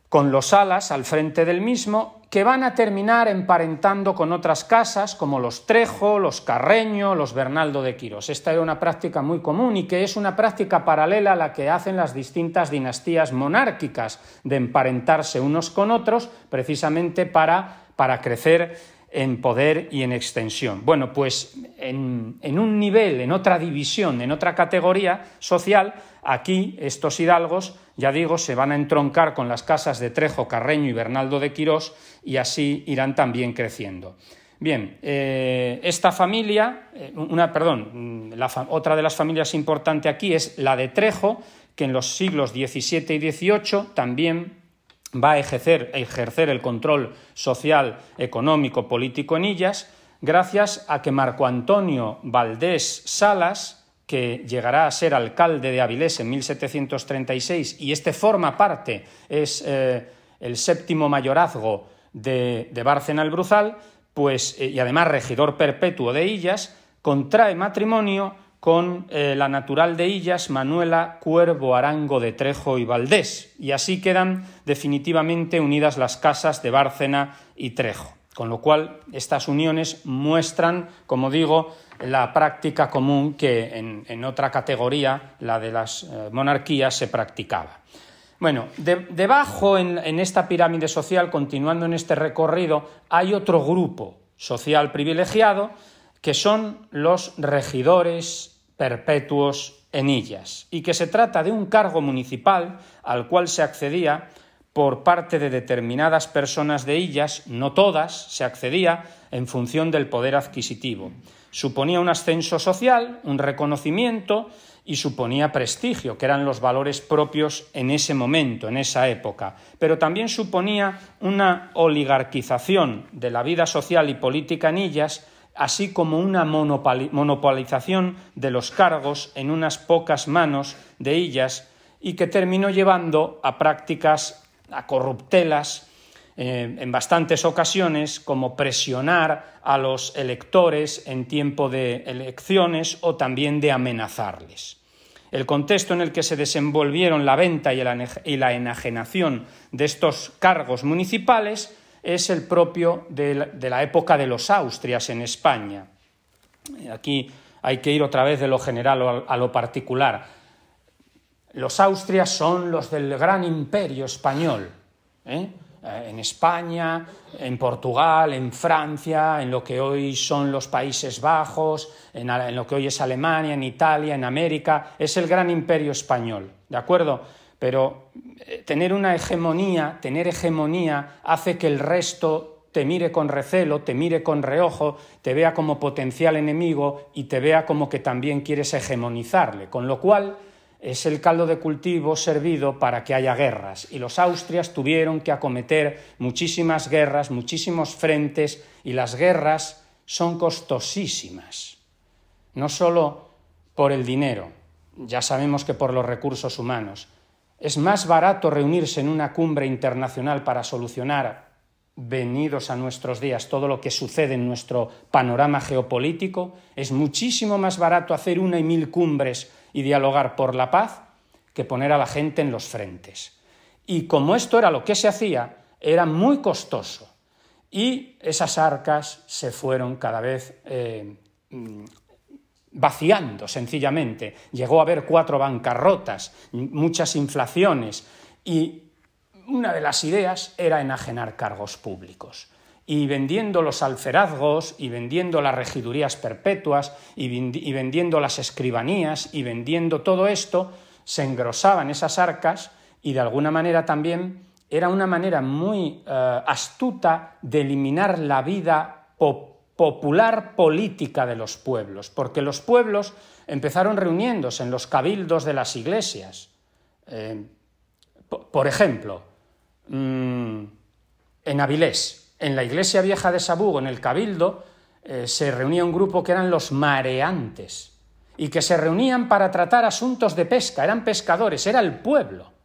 con los alas al frente del mismo, que van a terminar emparentando con otras casas como los Trejo, los Carreño, los Bernaldo de Quirós. Esta era una práctica muy común y que es una práctica paralela a la que hacen las distintas dinastías monárquicas de emparentarse unos con otros precisamente para, para crecer en poder y en extensión. Bueno, pues en, un nivel, en otra división, en otra categoría social, aquí estos hidalgos, ya digo, se van a entroncar con las casas de Trejo, Carreño y Bernaldo de Quirós y así irán también creciendo. Bien, eh, esta familia, eh, una, perdón, otra de las familias importantes aquí es la de Trejo, que en los siglos XVII y XVIII también va a ejercer, ejercer el control social, económico, político en Illas, gracias a que Marco Antonio Valdés Salas, que llegará a ser alcalde de Avilés en 1736, y este forma parte, es eh, el séptimo mayorazgo de, de Bárcena el Bruzal, pues, eh, y además regidor perpetuo de Illas, contrae matrimonio con eh, la natural de Illas, Manuela, Cuervo, Arango de Trejo y Valdés, y así quedan definitivamente unidas las casas de Bárcena y Trejo. Con lo cual, estas uniones muestran, como digo, la práctica común que en, otra categoría, la de las eh, monarquías, se practicaba. Bueno, debajo en esta pirámide social, continuando en este recorrido, hay otro grupo social privilegiado, que son los regidores perpetuos en ellas, y que se trata de un cargo municipal al cual se accedía por parte de determinadas personas de ellas, no todas, se accedía en función del poder adquisitivo. Suponía un ascenso social, un reconocimiento y suponía prestigio, que eran los valores propios en ese momento, en esa época. Pero también suponía una oligarquización de la vida social y política en ellas así como una monopolización de los cargos en unas pocas manos de ellas y que terminó llevando a prácticas, a corruptelas, eh, en bastantes ocasiones, como presionar a los electores en tiempo de elecciones o también de amenazarles. El contexto en el que se desenvolvieron la venta y la enajenación de estos cargos municipales es el propio de la, época de los Austrias en España. Aquí hay que ir otra vez de lo general a lo particular. Los Austrias son los del gran imperio español. ¿eh? Eh, en España, en Portugal, en Francia, en lo que hoy son los Países Bajos, en, lo que hoy es Alemania, en Italia, en América, es el gran imperio español, ¿de acuerdo? Pero tener una hegemonía, tener hegemonía hace que el resto te mire con recelo, te mire con reojo, te vea como potencial enemigo y te vea como que también quieres hegemonizarle, con lo cual es el caldo de cultivo servido para que haya guerras. Y los austrias tuvieron que acometer muchísimas guerras, muchísimos frentes, y las guerras son costosísimas, no solo por el dinero, ya sabemos que por los recursos humanos, es más barato reunirse en una cumbre internacional para solucionar, venidos a nuestros días, todo lo que sucede en nuestro panorama geopolítico. Es muchísimo más barato hacer una y mil cumbres y dialogar por la paz que poner a la gente en los frentes. Y como esto era lo que se hacía, era muy costoso. Y esas arcas se fueron cada vez eh, vaciando sencillamente. Llegó a haber cuatro bancarrotas, muchas inflaciones y una de las ideas era enajenar cargos públicos. Y vendiendo los alferazgos, y vendiendo las regidurías perpetuas, y vendiendo las escribanías, y vendiendo todo esto, se engrosaban esas arcas y de alguna manera también era una manera muy eh, astuta de eliminar la vida popular popular política de los pueblos, porque los pueblos empezaron reuniéndose en los cabildos de las iglesias. Eh, por ejemplo, mm, en Avilés, en la iglesia vieja de Sabugo, en el cabildo, eh, se reunía un grupo que eran los mareantes y que se reunían para tratar asuntos de pesca, eran pescadores, era el pueblo.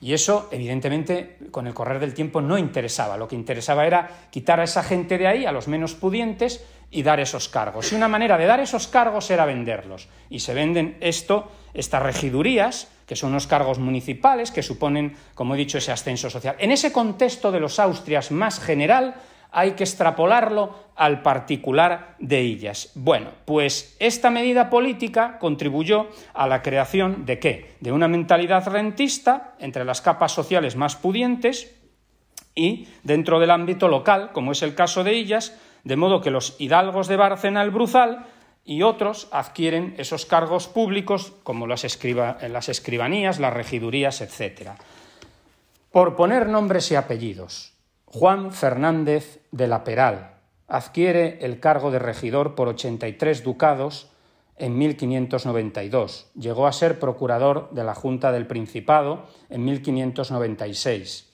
Y eso, evidentemente, con el correr del tiempo no interesaba. Lo que interesaba era quitar a esa gente de ahí, a los menos pudientes, y dar esos cargos. Y una manera de dar esos cargos era venderlos. Y se venden esto, estas regidurías, que son unos cargos municipales que suponen, como he dicho, ese ascenso social. En ese contexto de los Austrias más general, hay que extrapolarlo al particular de ellas. Bueno, pues esta medida política contribuyó a la creación de qué? De una mentalidad rentista entre las capas sociales más pudientes y dentro del ámbito local, como es el caso de ellas, de modo que los hidalgos de Bárcena el Bruzal y otros adquieren esos cargos públicos como las, las escribanías, las regidurías, etc. Por poner nombres y apellidos, Juan Fernández de la Peral adquiere el cargo de regidor por 83 ducados en 1592. Llegó a ser procurador de la Junta del Principado en 1596.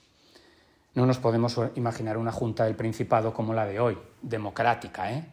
No nos podemos imaginar una Junta del Principado como la de hoy, democrática, ¿eh?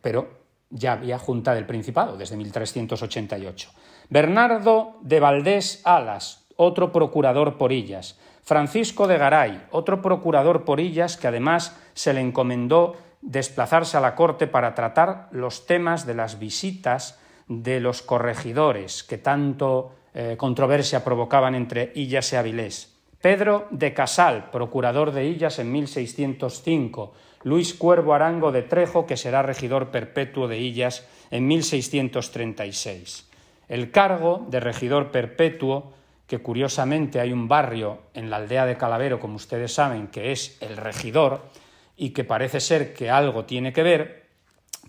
pero ya había Junta del Principado desde 1388. Bernardo de Valdés Alas, otro procurador por Illas, Francisco de Garay, otro procurador por Illas que además se le encomendó desplazarse a la corte para tratar los temas de las visitas de los corregidores que tanto eh, controversia provocaban entre Illas y Avilés. Pedro de Casal, procurador de Illas en 1605, Luis Cuervo Arango de Trejo, que será regidor perpetuo de Illas en 1636. El cargo de regidor perpetuo que curiosamente hay un barrio en la aldea de Calavero, como ustedes saben, que es el regidor, y que parece ser que algo tiene que ver,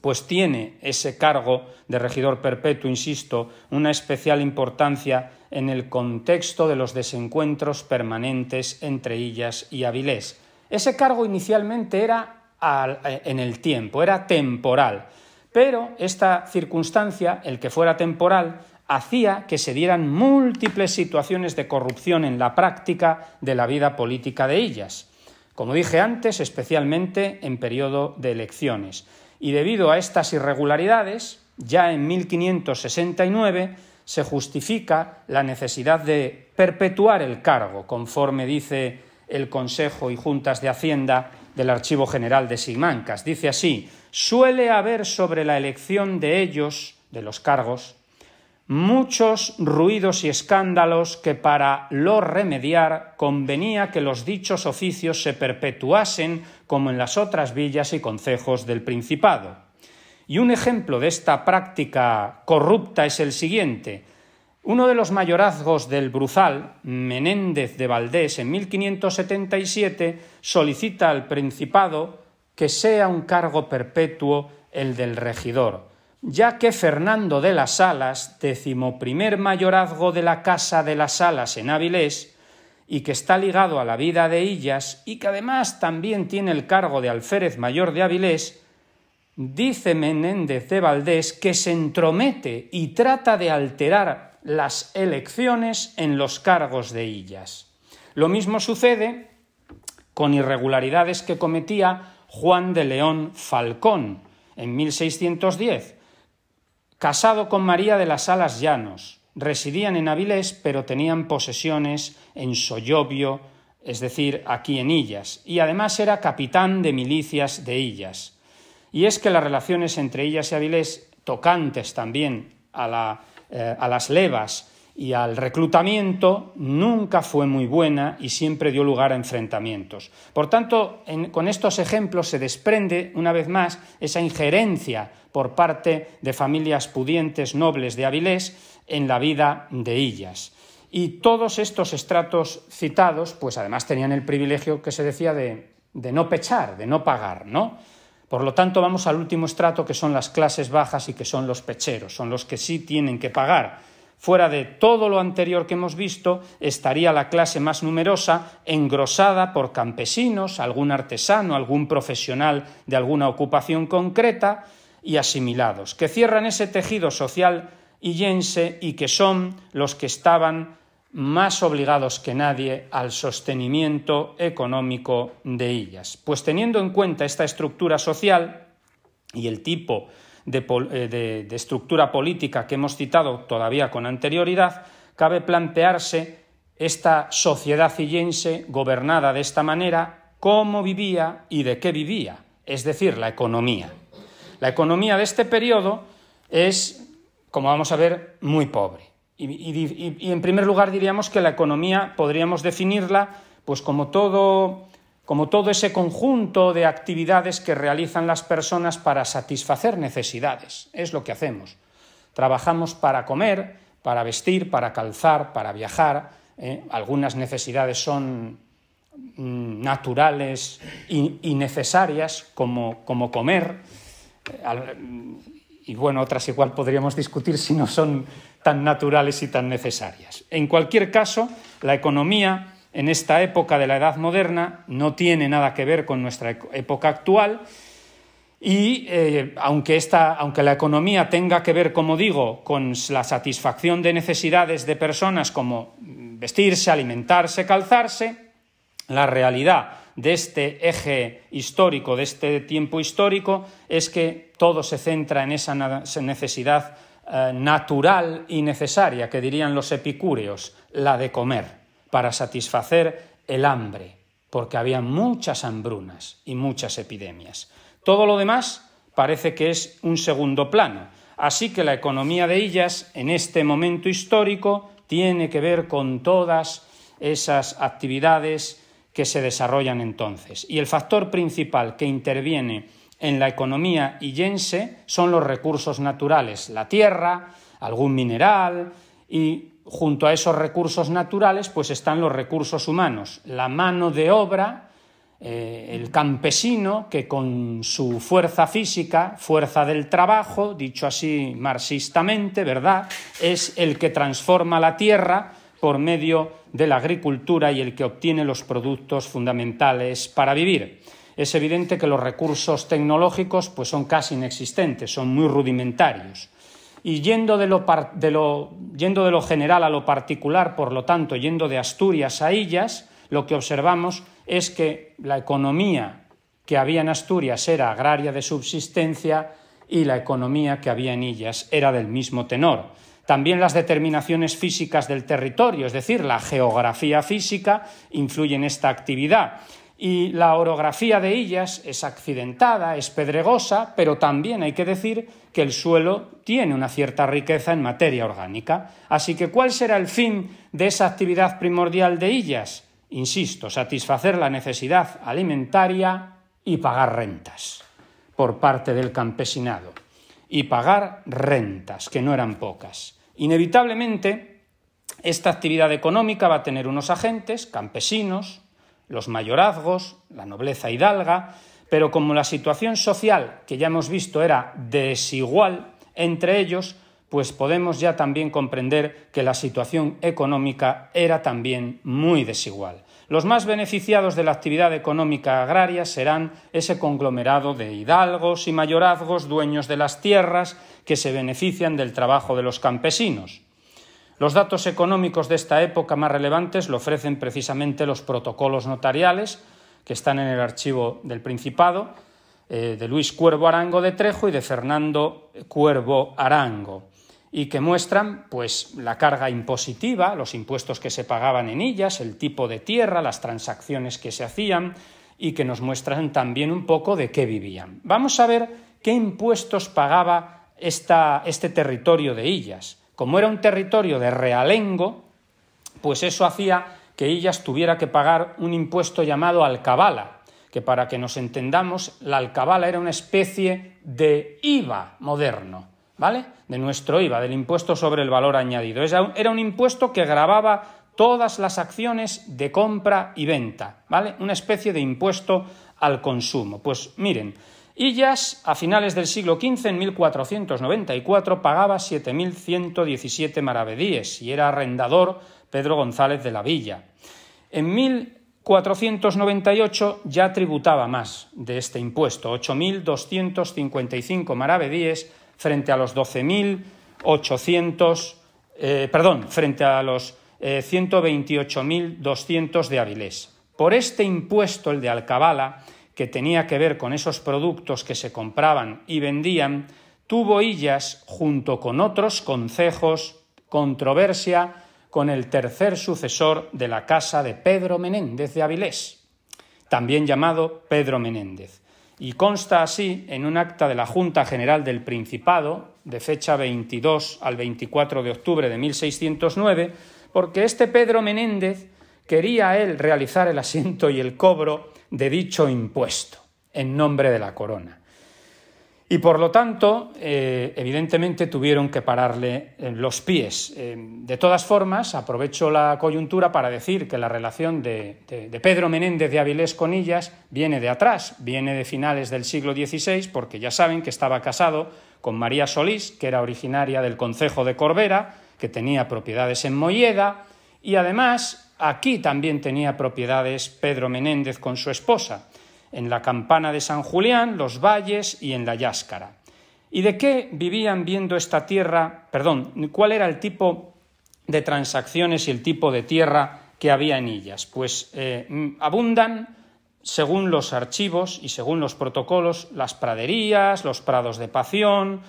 pues tiene ese cargo de regidor perpetuo, insisto, una especial importancia en el contexto de los desencuentros permanentes entre Illas y Avilés. Ese cargo inicialmente era eh, en el tiempo, era temporal, pero esta circunstancia, el que fuera temporal, hacía que se dieran múltiples situaciones de corrupción en la práctica de la vida política de ellas, como dije antes, especialmente en periodo de elecciones. Y debido a estas irregularidades, ya en 1569 se justifica la necesidad de perpetuar el cargo, conforme dice el Consejo y Juntas de Hacienda del Archivo General de Simancas. Dice así, suele haber sobre la elección de ellos, de los cargos, muchos ruidos y escándalos que para lo remediar convenía que los dichos oficios se perpetuasen como en las otras villas y concejos del Principado. Y un ejemplo de esta práctica corrupta es el siguiente. Uno de los mayorazgos del Bruzal, Menéndez de Valdés, en 1577 solicita al Principado que sea un cargo perpetuo el del regidor, ya que Fernando de las Alas, decimoprimer mayorazgo de la Casa de las Alas en Avilés, y que está ligado a la vida de Illas, y que además también tiene el cargo de alférez mayor de Avilés, dice Menéndez de Valdés que se entromete y trata de alterar las elecciones en los cargos de Illas. Lo mismo sucede con irregularidades que cometía Juan de León Falcón en 1610, Casado con María de las Alas Llanos, residían en Avilés, pero tenían posesiones en Sollobio, es decir, aquí en Illas, y además era capitán de milicias de Illas. Y es que las relaciones entre Illas y Avilés, tocantes también a eh, las levas y al reclutamiento nunca fue muy buena y siempre dio lugar a enfrentamientos. Por tanto, con estos ejemplos se desprende una vez más esa injerencia por parte de familias pudientes nobles de Avilés en la vida de ellas. Y todos estos estratos citados, pues además tenían el privilegio que se decía de, de no pechar, de no pagar, ¿no? Por lo tanto, vamos al último estrato que son las clases bajas y que son los pecheros, son los que sí tienen que pagar Fuera de todo lo anterior que hemos visto, estaría la clase más numerosa, engrosada por campesinos, algún artesano, algún profesional de alguna ocupación concreta y asimilados, que cierran ese tejido social illense y que son los que estaban más obligados que nadie al sostenimiento económico de ellas. Pues teniendo en cuenta esta estructura social y el tipo eh, de, estructura política que hemos citado todavía con anterioridad, cabe plantearse esta sociedad cillense gobernada de esta manera, cómo vivía y de qué vivía, es decir, la economía. La economía de este periodo es, como vamos a ver, muy pobre. Y, y en primer lugar diríamos que la economía podríamos definirla pues como todo como todo ese conjunto de actividades que realizan las personas para satisfacer necesidades. Es lo que hacemos. Trabajamos para comer, para vestir, para calzar, para viajar. ¿eh? Algunas necesidades son mm, naturales y, necesarias, como, como comer. Eh, y bueno, otras igual podríamos discutir si no son tan naturales y tan necesarias. En cualquier caso, la economía en esta época de la Edad Moderna, no tiene nada que ver con nuestra época actual, y eh, aunque, la economía tenga que ver, como digo, con la satisfacción de necesidades de personas como vestirse, alimentarse, calzarse, la realidad de este eje histórico, de este tiempo histórico, es que todo se centra en esa necesidad eh, natural y necesaria, que dirían los epicúreos, la de comer para satisfacer el hambre, porque había muchas hambrunas y muchas epidemias. Todo lo demás parece que es un segundo plano. Así que la economía de ellas, en este momento histórico, tiene que ver con todas esas actividades que se desarrollan entonces. Y el factor principal que interviene en la economía illense son los recursos naturales, la tierra, algún mineral y junto a esos recursos naturales, pues están los recursos humanos, la mano de obra, eh, el campesino que con su fuerza física, fuerza del trabajo, dicho así marxistamente, ¿verdad?, es el que transforma la tierra por medio de la agricultura y el que obtiene los productos fundamentales para vivir. Es evidente que los recursos tecnológicos pues, son casi inexistentes, son muy rudimentarios. Y yendo de lo, yendo de lo general a lo particular, por lo tanto, yendo de Asturias a Illas, lo que observamos es que la economía que había en Asturias era agraria de subsistencia y la economía que había en Illas era del mismo tenor. También las determinaciones físicas del territorio, es decir, la geografía física, influyen en esta actividad y la orografía de Illas es accidentada, es pedregosa, pero también hay que decir que el suelo tiene una cierta riqueza en materia orgánica. Así que, ¿cuál será el fin de esa actividad primordial de Illas? Insisto, satisfacer la necesidad alimentaria y pagar rentas por parte del campesinado. Y pagar rentas, que no eran pocas. Inevitablemente, esta actividad económica va a tener unos agentes, campesinos, los mayorazgos, la nobleza hidalga, pero como la situación social que ya hemos visto era desigual entre ellos, pues podemos ya también comprender que la situación económica era también muy desigual. Los más beneficiados de la actividad económica agraria serán ese conglomerado de hidalgos y mayorazgos dueños de las tierras que se benefician del trabajo de los campesinos. Los datos económicos de esta época más relevantes lo ofrecen precisamente los protocolos notariales que están en el archivo del Principado, eh, de Luis Cuervo Arango de Trejo y de Fernando Cuervo Arango, y que muestran pues, la carga impositiva, los impuestos que se pagaban en ellas, el tipo de tierra, las transacciones que se hacían y que nos muestran también un poco de qué vivían. Vamos a ver qué impuestos pagaba este territorio de Illas. Como era un territorio de realengo, pues eso hacía que ellas tuviera que pagar un impuesto llamado alcabala, que para que nos entendamos, la alcabala era una especie de IVA moderno, ¿vale? De nuestro IVA, del impuesto sobre el valor añadido. Era un impuesto que grababa todas las acciones de compra y venta, ¿vale? Una especie de impuesto al consumo. Pues miren, Illas, a finales del siglo XV, en 1494, pagaba 7.117 maravedíes y era arrendador Pedro González de la Villa. En 1498 ya tributaba más de este impuesto, 8.255 maravedíes frente a los 12.800, eh, perdón, frente a los 128.200 eh, de Avilés. Por este impuesto, el de Alcabala, que tenía que ver con esos productos que se compraban y vendían, tuvo ellas junto con otros concejos, controversia con el tercer sucesor de la casa de Pedro Menéndez de Avilés, también llamado Pedro Menéndez, y consta así en un acta de la Junta General del Principado, de fecha 22 al 24 de octubre de 1609, porque este Pedro Menéndez quería él realizar el asiento y el cobro de dicho impuesto en nombre de la corona. Y por lo tanto, eh, evidentemente tuvieron que pararle eh, los pies. Eh, de todas formas, aprovecho la coyuntura para decir que la relación de, Pedro Menéndez de Avilés con ellas viene de atrás, viene de finales del siglo XVI, porque ya saben que estaba casado con María Solís, que era originaria del concejo de Corbera, que tenía propiedades en Molleda, y además Aquí también tenía propiedades Pedro Menéndez con su esposa, en la campana de San Julián, los valles y en la Yáscara. ¿Y de qué vivían viendo esta tierra? Perdón, ¿cuál era el tipo de transacciones y el tipo de tierra que había en ellas? Pues eh, abundan, según los archivos y según los protocolos, las praderías, los prados de pasión,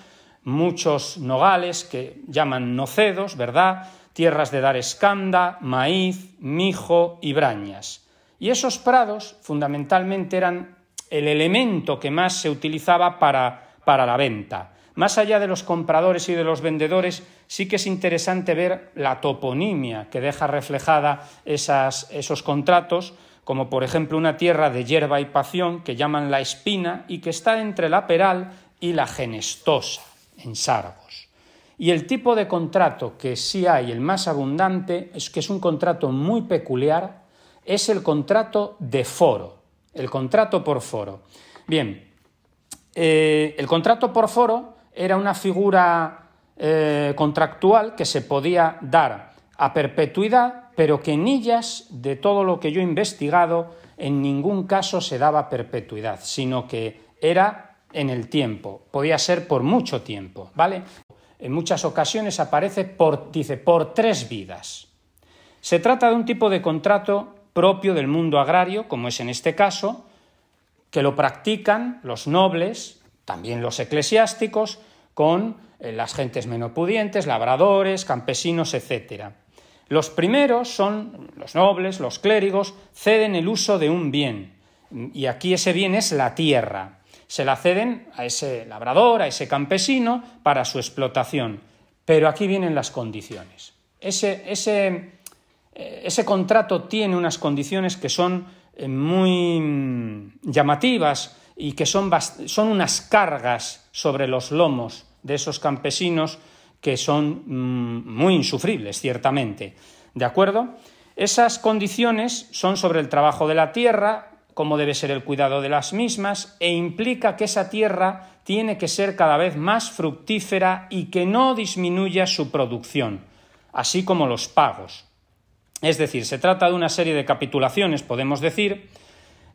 muchos nogales que llaman nocedos, ¿verdad? tierras de dar escanda, maíz, mijo y brañas. Y esos prados fundamentalmente eran el elemento que más se utilizaba para, la venta. Más allá de los compradores y de los vendedores, sí que es interesante ver la toponimia que deja reflejada esos contratos, como por ejemplo una tierra de hierba y pasión que llaman la espina y que está entre la peral y la genestosa, en Saro. Y el tipo de contrato que sí hay, el más abundante, es que es un contrato muy peculiar, es el contrato de foro, el contrato por foro. Bien, eh, el contrato por foro era una figura eh, contractual que se podía dar a perpetuidad, pero que en ellas, de todo lo que yo he investigado, en ningún caso se daba perpetuidad, sino que era en el tiempo, podía ser por mucho tiempo, ¿vale? en muchas ocasiones aparece por, dice, por tres vidas. Se trata de un tipo de contrato propio del mundo agrario, como es en este caso, que lo practican los nobles, también los eclesiásticos, con eh, las gentes pudientes, labradores, campesinos, etc. Los primeros son los nobles, los clérigos, ceden el uso de un bien, y aquí ese bien es la tierra se la ceden a ese labrador, a ese campesino, para su explotación. Pero aquí vienen las condiciones. Ese, eh, contrato tiene unas condiciones que son eh, muy mm, llamativas y que son, son unas cargas sobre los lomos de esos campesinos que son mm, muy insufribles, ciertamente. ¿De acuerdo? Esas condiciones son sobre el trabajo de la tierra, cómo debe ser el cuidado de las mismas e implica que esa tierra tiene que ser cada vez más fructífera y que no disminuya su producción, así como los pagos. Es decir, se trata de una serie de capitulaciones, podemos decir,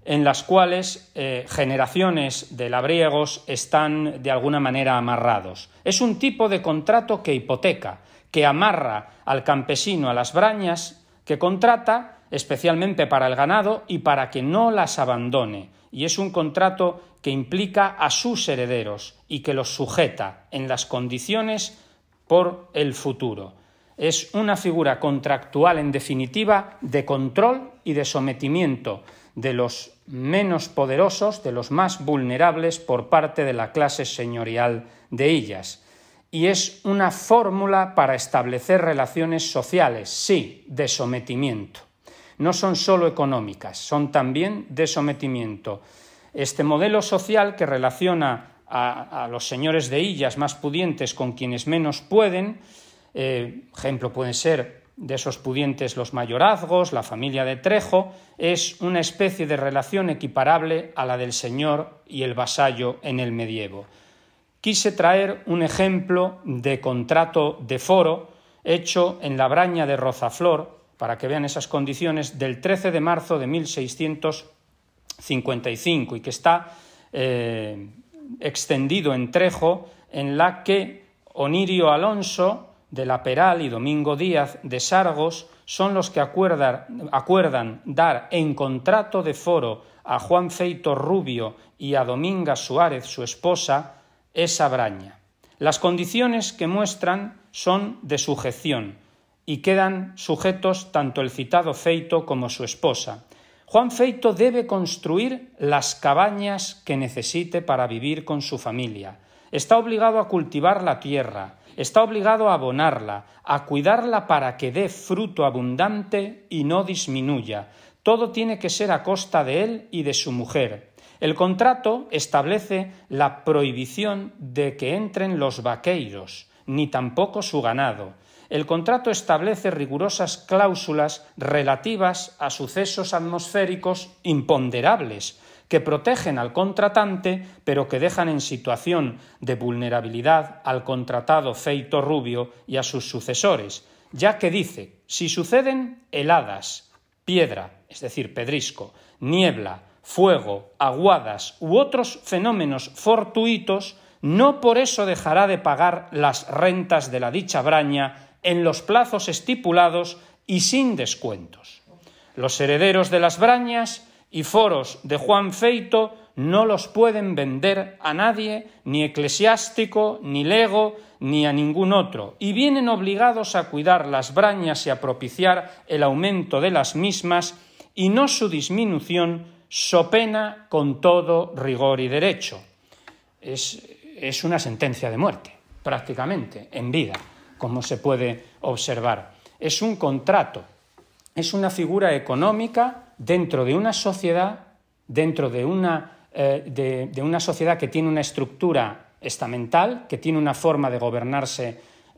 en las cuales eh, generaciones de labriegos están de alguna manera amarrados. Es un tipo de contrato que hipoteca, que amarra al campesino a las brañas que contrata especialmente para el ganado, y para que no las abandone, y es un contrato que implica a sus herederos y que los sujeta en las condiciones por el futuro. Es una figura contractual, en definitiva, de control y de sometimiento de los menos poderosos, de los más vulnerables por parte de la clase señorial de ellas. Y es una fórmula para establecer relaciones sociales, sí, de sometimiento no son solo económicas, son también de sometimiento. Este modelo social que relaciona a, los señores de illas más pudientes con quienes menos pueden, eh, ejemplo pueden ser de esos pudientes los mayorazgos, la familia de Trejo, es una especie de relación equiparable a la del señor y el vasallo en el medievo. Quise traer un ejemplo de contrato de foro hecho en la braña de Rozaflor, para que vean esas condiciones, del 13 de marzo de 1655 y que está eh, extendido en Trejo, en la que Onirio Alonso de la Peral y Domingo Díaz de Sargos son los que acuerdan, acuerdan dar en contrato de foro a Juan Feito Rubio y a Dominga Suárez, su esposa, esa braña. Las condiciones que muestran son de sujeción, y quedan sujetos tanto el citado Feito como su esposa. Juan Feito debe construir las cabañas que necesite para vivir con su familia. Está obligado a cultivar la tierra, está obligado a abonarla, a cuidarla para que dé fruto abundante y no disminuya. Todo tiene que ser a costa de él y de su mujer. El contrato establece la prohibición de que entren los vaqueiros, ni tampoco su ganado el contrato establece rigurosas cláusulas relativas a sucesos atmosféricos imponderables que protegen al contratante pero que dejan en situación de vulnerabilidad al contratado Feito Rubio y a sus sucesores, ya que dice, si suceden heladas, piedra, es decir, pedrisco, niebla, fuego, aguadas u otros fenómenos fortuitos, no por eso dejará de pagar las rentas de la dicha braña en los plazos estipulados y sin descuentos. Los herederos de las brañas y foros de Juan Feito no los pueden vender a nadie, ni eclesiástico, ni lego, ni a ningún otro, y vienen obligados a cuidar las brañas y a propiciar el aumento de las mismas y no su disminución, so pena con todo rigor y derecho. Es, es una sentencia de muerte, prácticamente, en vida como se puede observar. Es un contrato, es una figura económica dentro de una sociedad, dentro de una, eh, de una sociedad que tiene una estructura estamental, que tiene una forma de gobernarse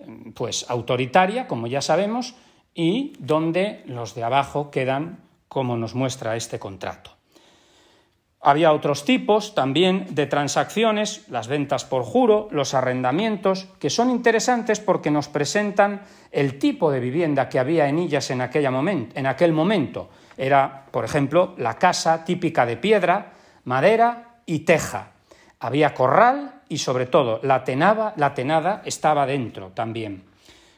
mm, pues autoritaria, como ya sabemos, y donde los de abajo quedan como nos muestra este contrato. Había otros tipos también de transacciones, las ventas por juro, los arrendamientos, que son interesantes porque nos presentan el tipo de vivienda que había en ellas en, aquel momento. Era, por ejemplo, la casa típica de piedra, madera y teja. Había corral y, sobre todo, la, tenaba, la tenada estaba dentro también.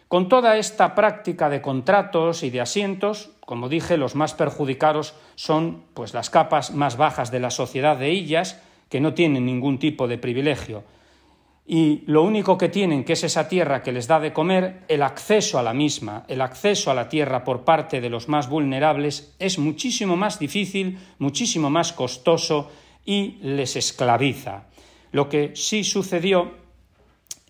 Con toda esta práctica de contratos y de asientos, como dije, los más perjudicados son pues las capas más bajas de la sociedad de ellas, que no tienen ningún tipo de privilegio. Y lo único que tienen, que es esa tierra que les da de comer, el acceso a la misma, el acceso a la tierra por parte de los más vulnerables, es muchísimo más difícil, muchísimo más costoso y les esclaviza. Lo que sí sucedió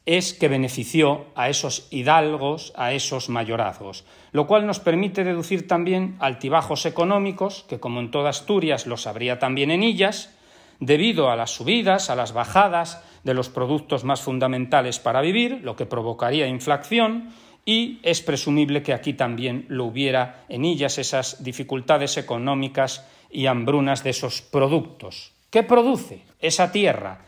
es que benefició a esos hidalgos, a esos mayorazgos, lo cual nos permite deducir también altibajos económicos, que como en toda Asturias los habría también en ellas debido a las subidas, a las bajadas de los productos más fundamentales para vivir, lo que provocaría inflación, y es presumible que aquí también lo hubiera en ellas esas dificultades económicas y hambrunas de esos productos. ¿Qué produce esa tierra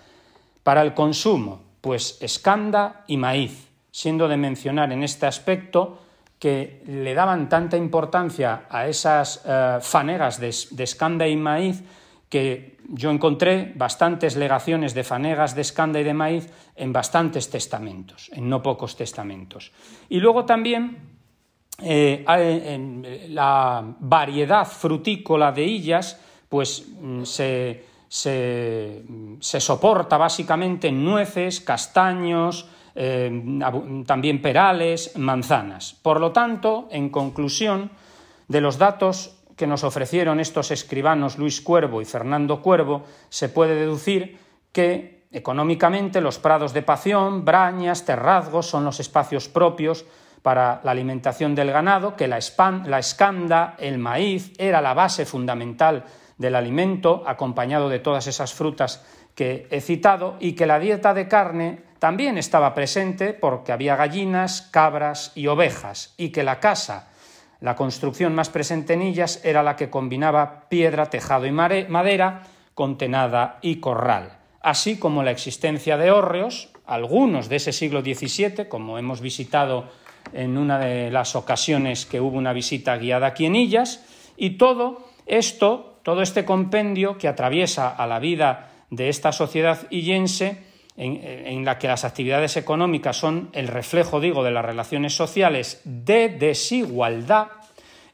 para el consumo? Pues escanda y maíz, siendo de mencionar en este aspecto que le daban tanta importancia a esas eh, fanegas de, escanda y maíz que yo encontré bastantes legaciones de fanegas de escanda y de maíz en bastantes testamentos, en no pocos testamentos. Y luego también eh, en eh, la variedad frutícola de Illas, pues mm, se se, soporta básicamente nueces, castaños, eh, también perales, manzanas. Por lo tanto, en conclusión, de los datos que nos ofrecieron estos escribanos Luis Cuervo y Fernando Cuervo, se puede deducir que económicamente los prados de pasión, brañas, terrazgos son los espacios propios para la alimentación del ganado, que la, escanda, el maíz, era la base fundamental del alimento, acompañado de todas esas frutas que he citado, y que la dieta de carne también estaba presente porque había gallinas, cabras y ovejas, y que la casa, la construcción más presente en ellas, era la que combinaba piedra, tejado y madera, con tenada y corral, así como la existencia de hórreos, algunos de ese siglo XVII, como hemos visitado en una de las ocasiones que hubo una visita guiada aquí en Illas, y todo esto todo este compendio que atraviesa a la vida de esta sociedad illense, en, la que las actividades económicas son el reflejo, digo, de las relaciones sociales de desigualdad,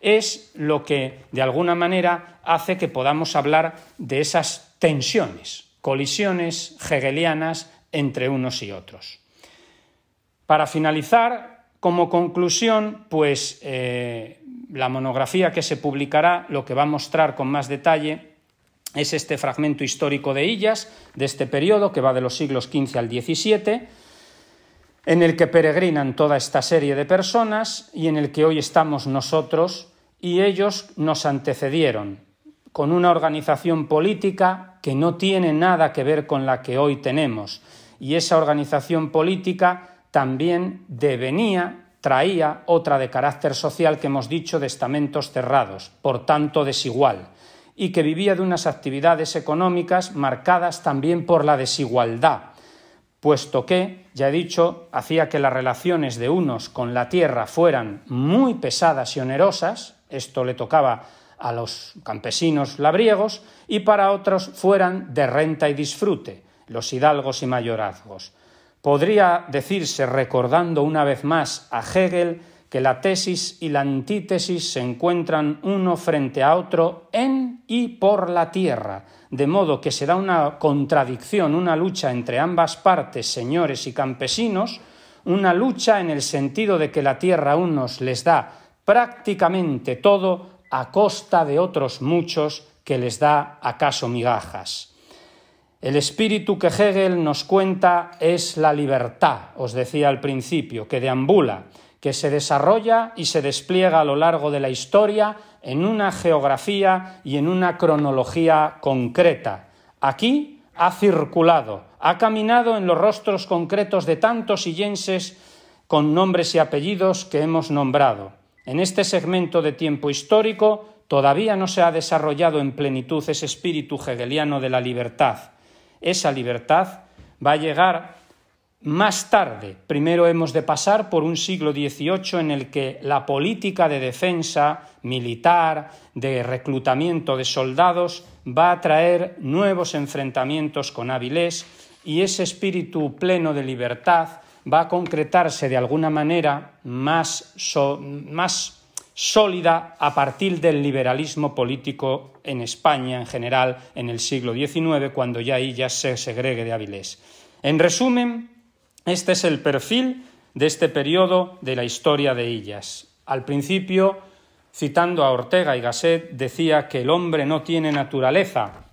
es lo que, de alguna manera, hace que podamos hablar de esas tensiones, colisiones hegelianas entre unos y otros. Para finalizar, como conclusión, pues eh, la monografía que se publicará lo que va a mostrar con más detalle es este fragmento histórico de Illas, de este periodo que va de los siglos XV al XVII, en el que peregrinan toda esta serie de personas y en el que hoy estamos nosotros y ellos nos antecedieron con una organización política que no tiene nada que ver con la que hoy tenemos. Y esa organización política también devenía traía otra de carácter social que hemos dicho de estamentos cerrados, por tanto desigual, y que vivía de unas actividades económicas marcadas también por la desigualdad, puesto que, ya he dicho, hacía que las relaciones de unos con la tierra fueran muy pesadas y onerosas, esto le tocaba a los campesinos labriegos, y para otros fueran de renta y disfrute, los hidalgos y mayorazgos. Podría decirse, recordando una vez más a Hegel, que la tesis y la antítesis se encuentran uno frente a otro en y por la tierra, de modo que se da una contradicción, una lucha entre ambas partes, señores y campesinos, una lucha en el sentido de que la tierra a unos les da prácticamente todo a costa de otros muchos que les da acaso migajas. El espíritu que Hegel nos cuenta es la libertad, os decía al principio, que deambula, que se desarrolla y se despliega a lo largo de la historia en una geografía y en una cronología concreta. Aquí ha circulado, ha caminado en los rostros concretos de tantos sillenses con nombres y apellidos que hemos nombrado. En este segmento de tiempo histórico todavía no se ha desarrollado en plenitud ese espíritu hegeliano de la libertad esa libertad va a llegar más tarde. Primero hemos de pasar por un siglo XVIII en el que la política de defensa militar, de reclutamiento de soldados, va a traer nuevos enfrentamientos con hábiles y ese espíritu pleno de libertad va a concretarse de alguna manera más, más sólida a partir del liberalismo político en España en general en el siglo XIX, cuando ya ahí se segregue de Avilés. En resumen, este es el perfil de este periodo de la historia de Illas. Al principio, citando a Ortega y Gasset, decía que el hombre no tiene naturaleza,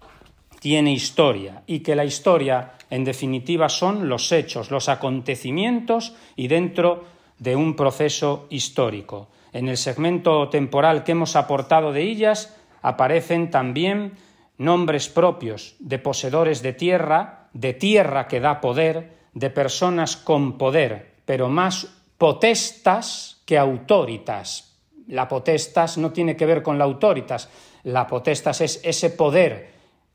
tiene historia, y que la historia, en definitiva, son los hechos, los acontecimientos y dentro de un proceso histórico. En el segmento temporal que hemos aportado de ellas aparecen también nombres propios de poseedores de tierra, de tierra que da poder, de personas con poder, pero más potestas que autoritas. La potestas no tiene que ver con la autoritas, la potestas es ese poder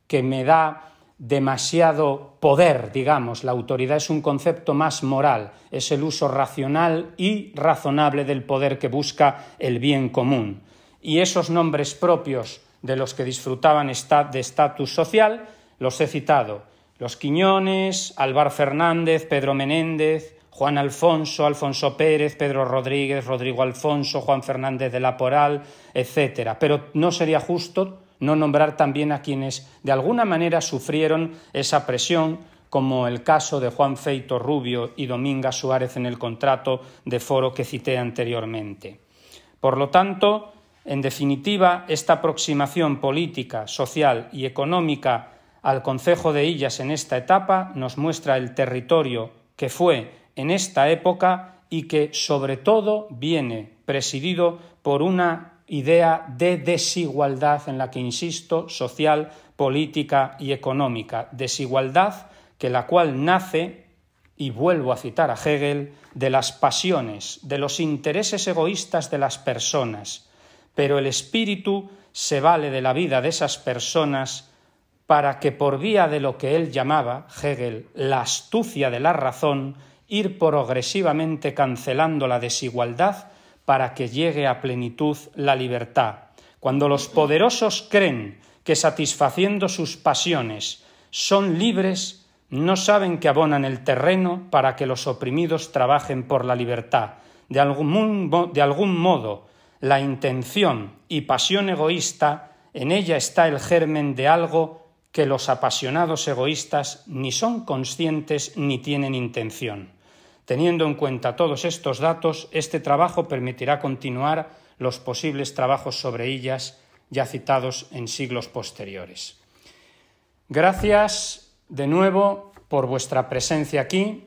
que me da demasiado poder, digamos. La autoridad es un concepto más moral, es el uso racional y razonable del poder que busca el bien común. Y esos nombres propios de los que disfrutaban de estatus social, los he citado. Los Quiñones, Álvar Fernández, Pedro Menéndez, Juan Alfonso, Alfonso Pérez, Pedro Rodríguez, Rodrigo Alfonso, Juan Fernández de la Poral, etc. Pero no sería justo no nombrar también a quienes de alguna manera sufrieron esa presión, como el caso de Juan Feito Rubio y Dominga Suárez en el contrato de foro que cité anteriormente. Por lo tanto, en definitiva, esta aproximación política, social y económica al Concejo de Illas en esta etapa nos muestra el territorio que fue en esta época y que, sobre todo, viene presidido por una idea de desigualdad en la que insisto, social, política y económica. Desigualdad que la cual nace, y vuelvo a citar a Hegel, de las pasiones, de los intereses egoístas de las personas. Pero el espíritu se vale de la vida de esas personas para que por vía de lo que él llamaba, Hegel, la astucia de la razón, ir progresivamente cancelando la desigualdad para que llegue a plenitud la libertad. Cuando los poderosos creen que satisfaciendo sus pasiones son libres, no saben que abonan el terreno para que los oprimidos trabajen por la libertad. De algún, modo, la intención y pasión egoísta, en ella está el germen de algo que los apasionados egoístas ni son conscientes ni tienen intención. Teniendo en cuenta todos estos datos, este trabajo permitirá continuar los posibles trabajos sobre ellas ya citados en siglos posteriores. Gracias de nuevo por vuestra presencia aquí.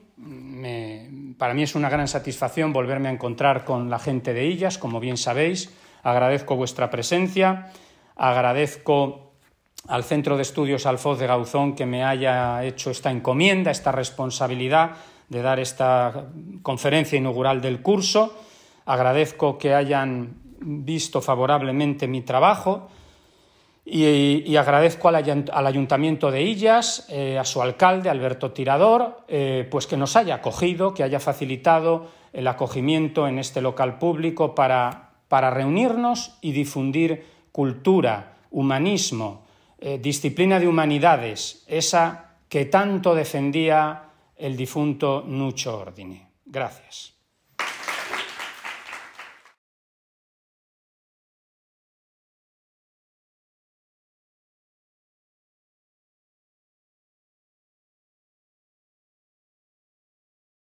para mí es una gran satisfacción volverme a encontrar con la gente de ellas, como bien sabéis. Agradezco vuestra presencia, agradezco al Centro de Estudios Alfoz de Gauzón que me haya hecho esta encomienda, esta responsabilidad de dar esta conferencia inaugural del curso. Agradezco que hayan visto favorablemente mi trabajo y, agradezco al, Ayuntamiento de Illas, eh, a su alcalde, Alberto Tirador, eh, pues que nos haya acogido, que haya facilitado el acogimiento en este local público para, reunirnos y difundir cultura, humanismo, eh, disciplina de humanidades, esa que tanto defendía el difunto Nuccio Ordine. Gracias.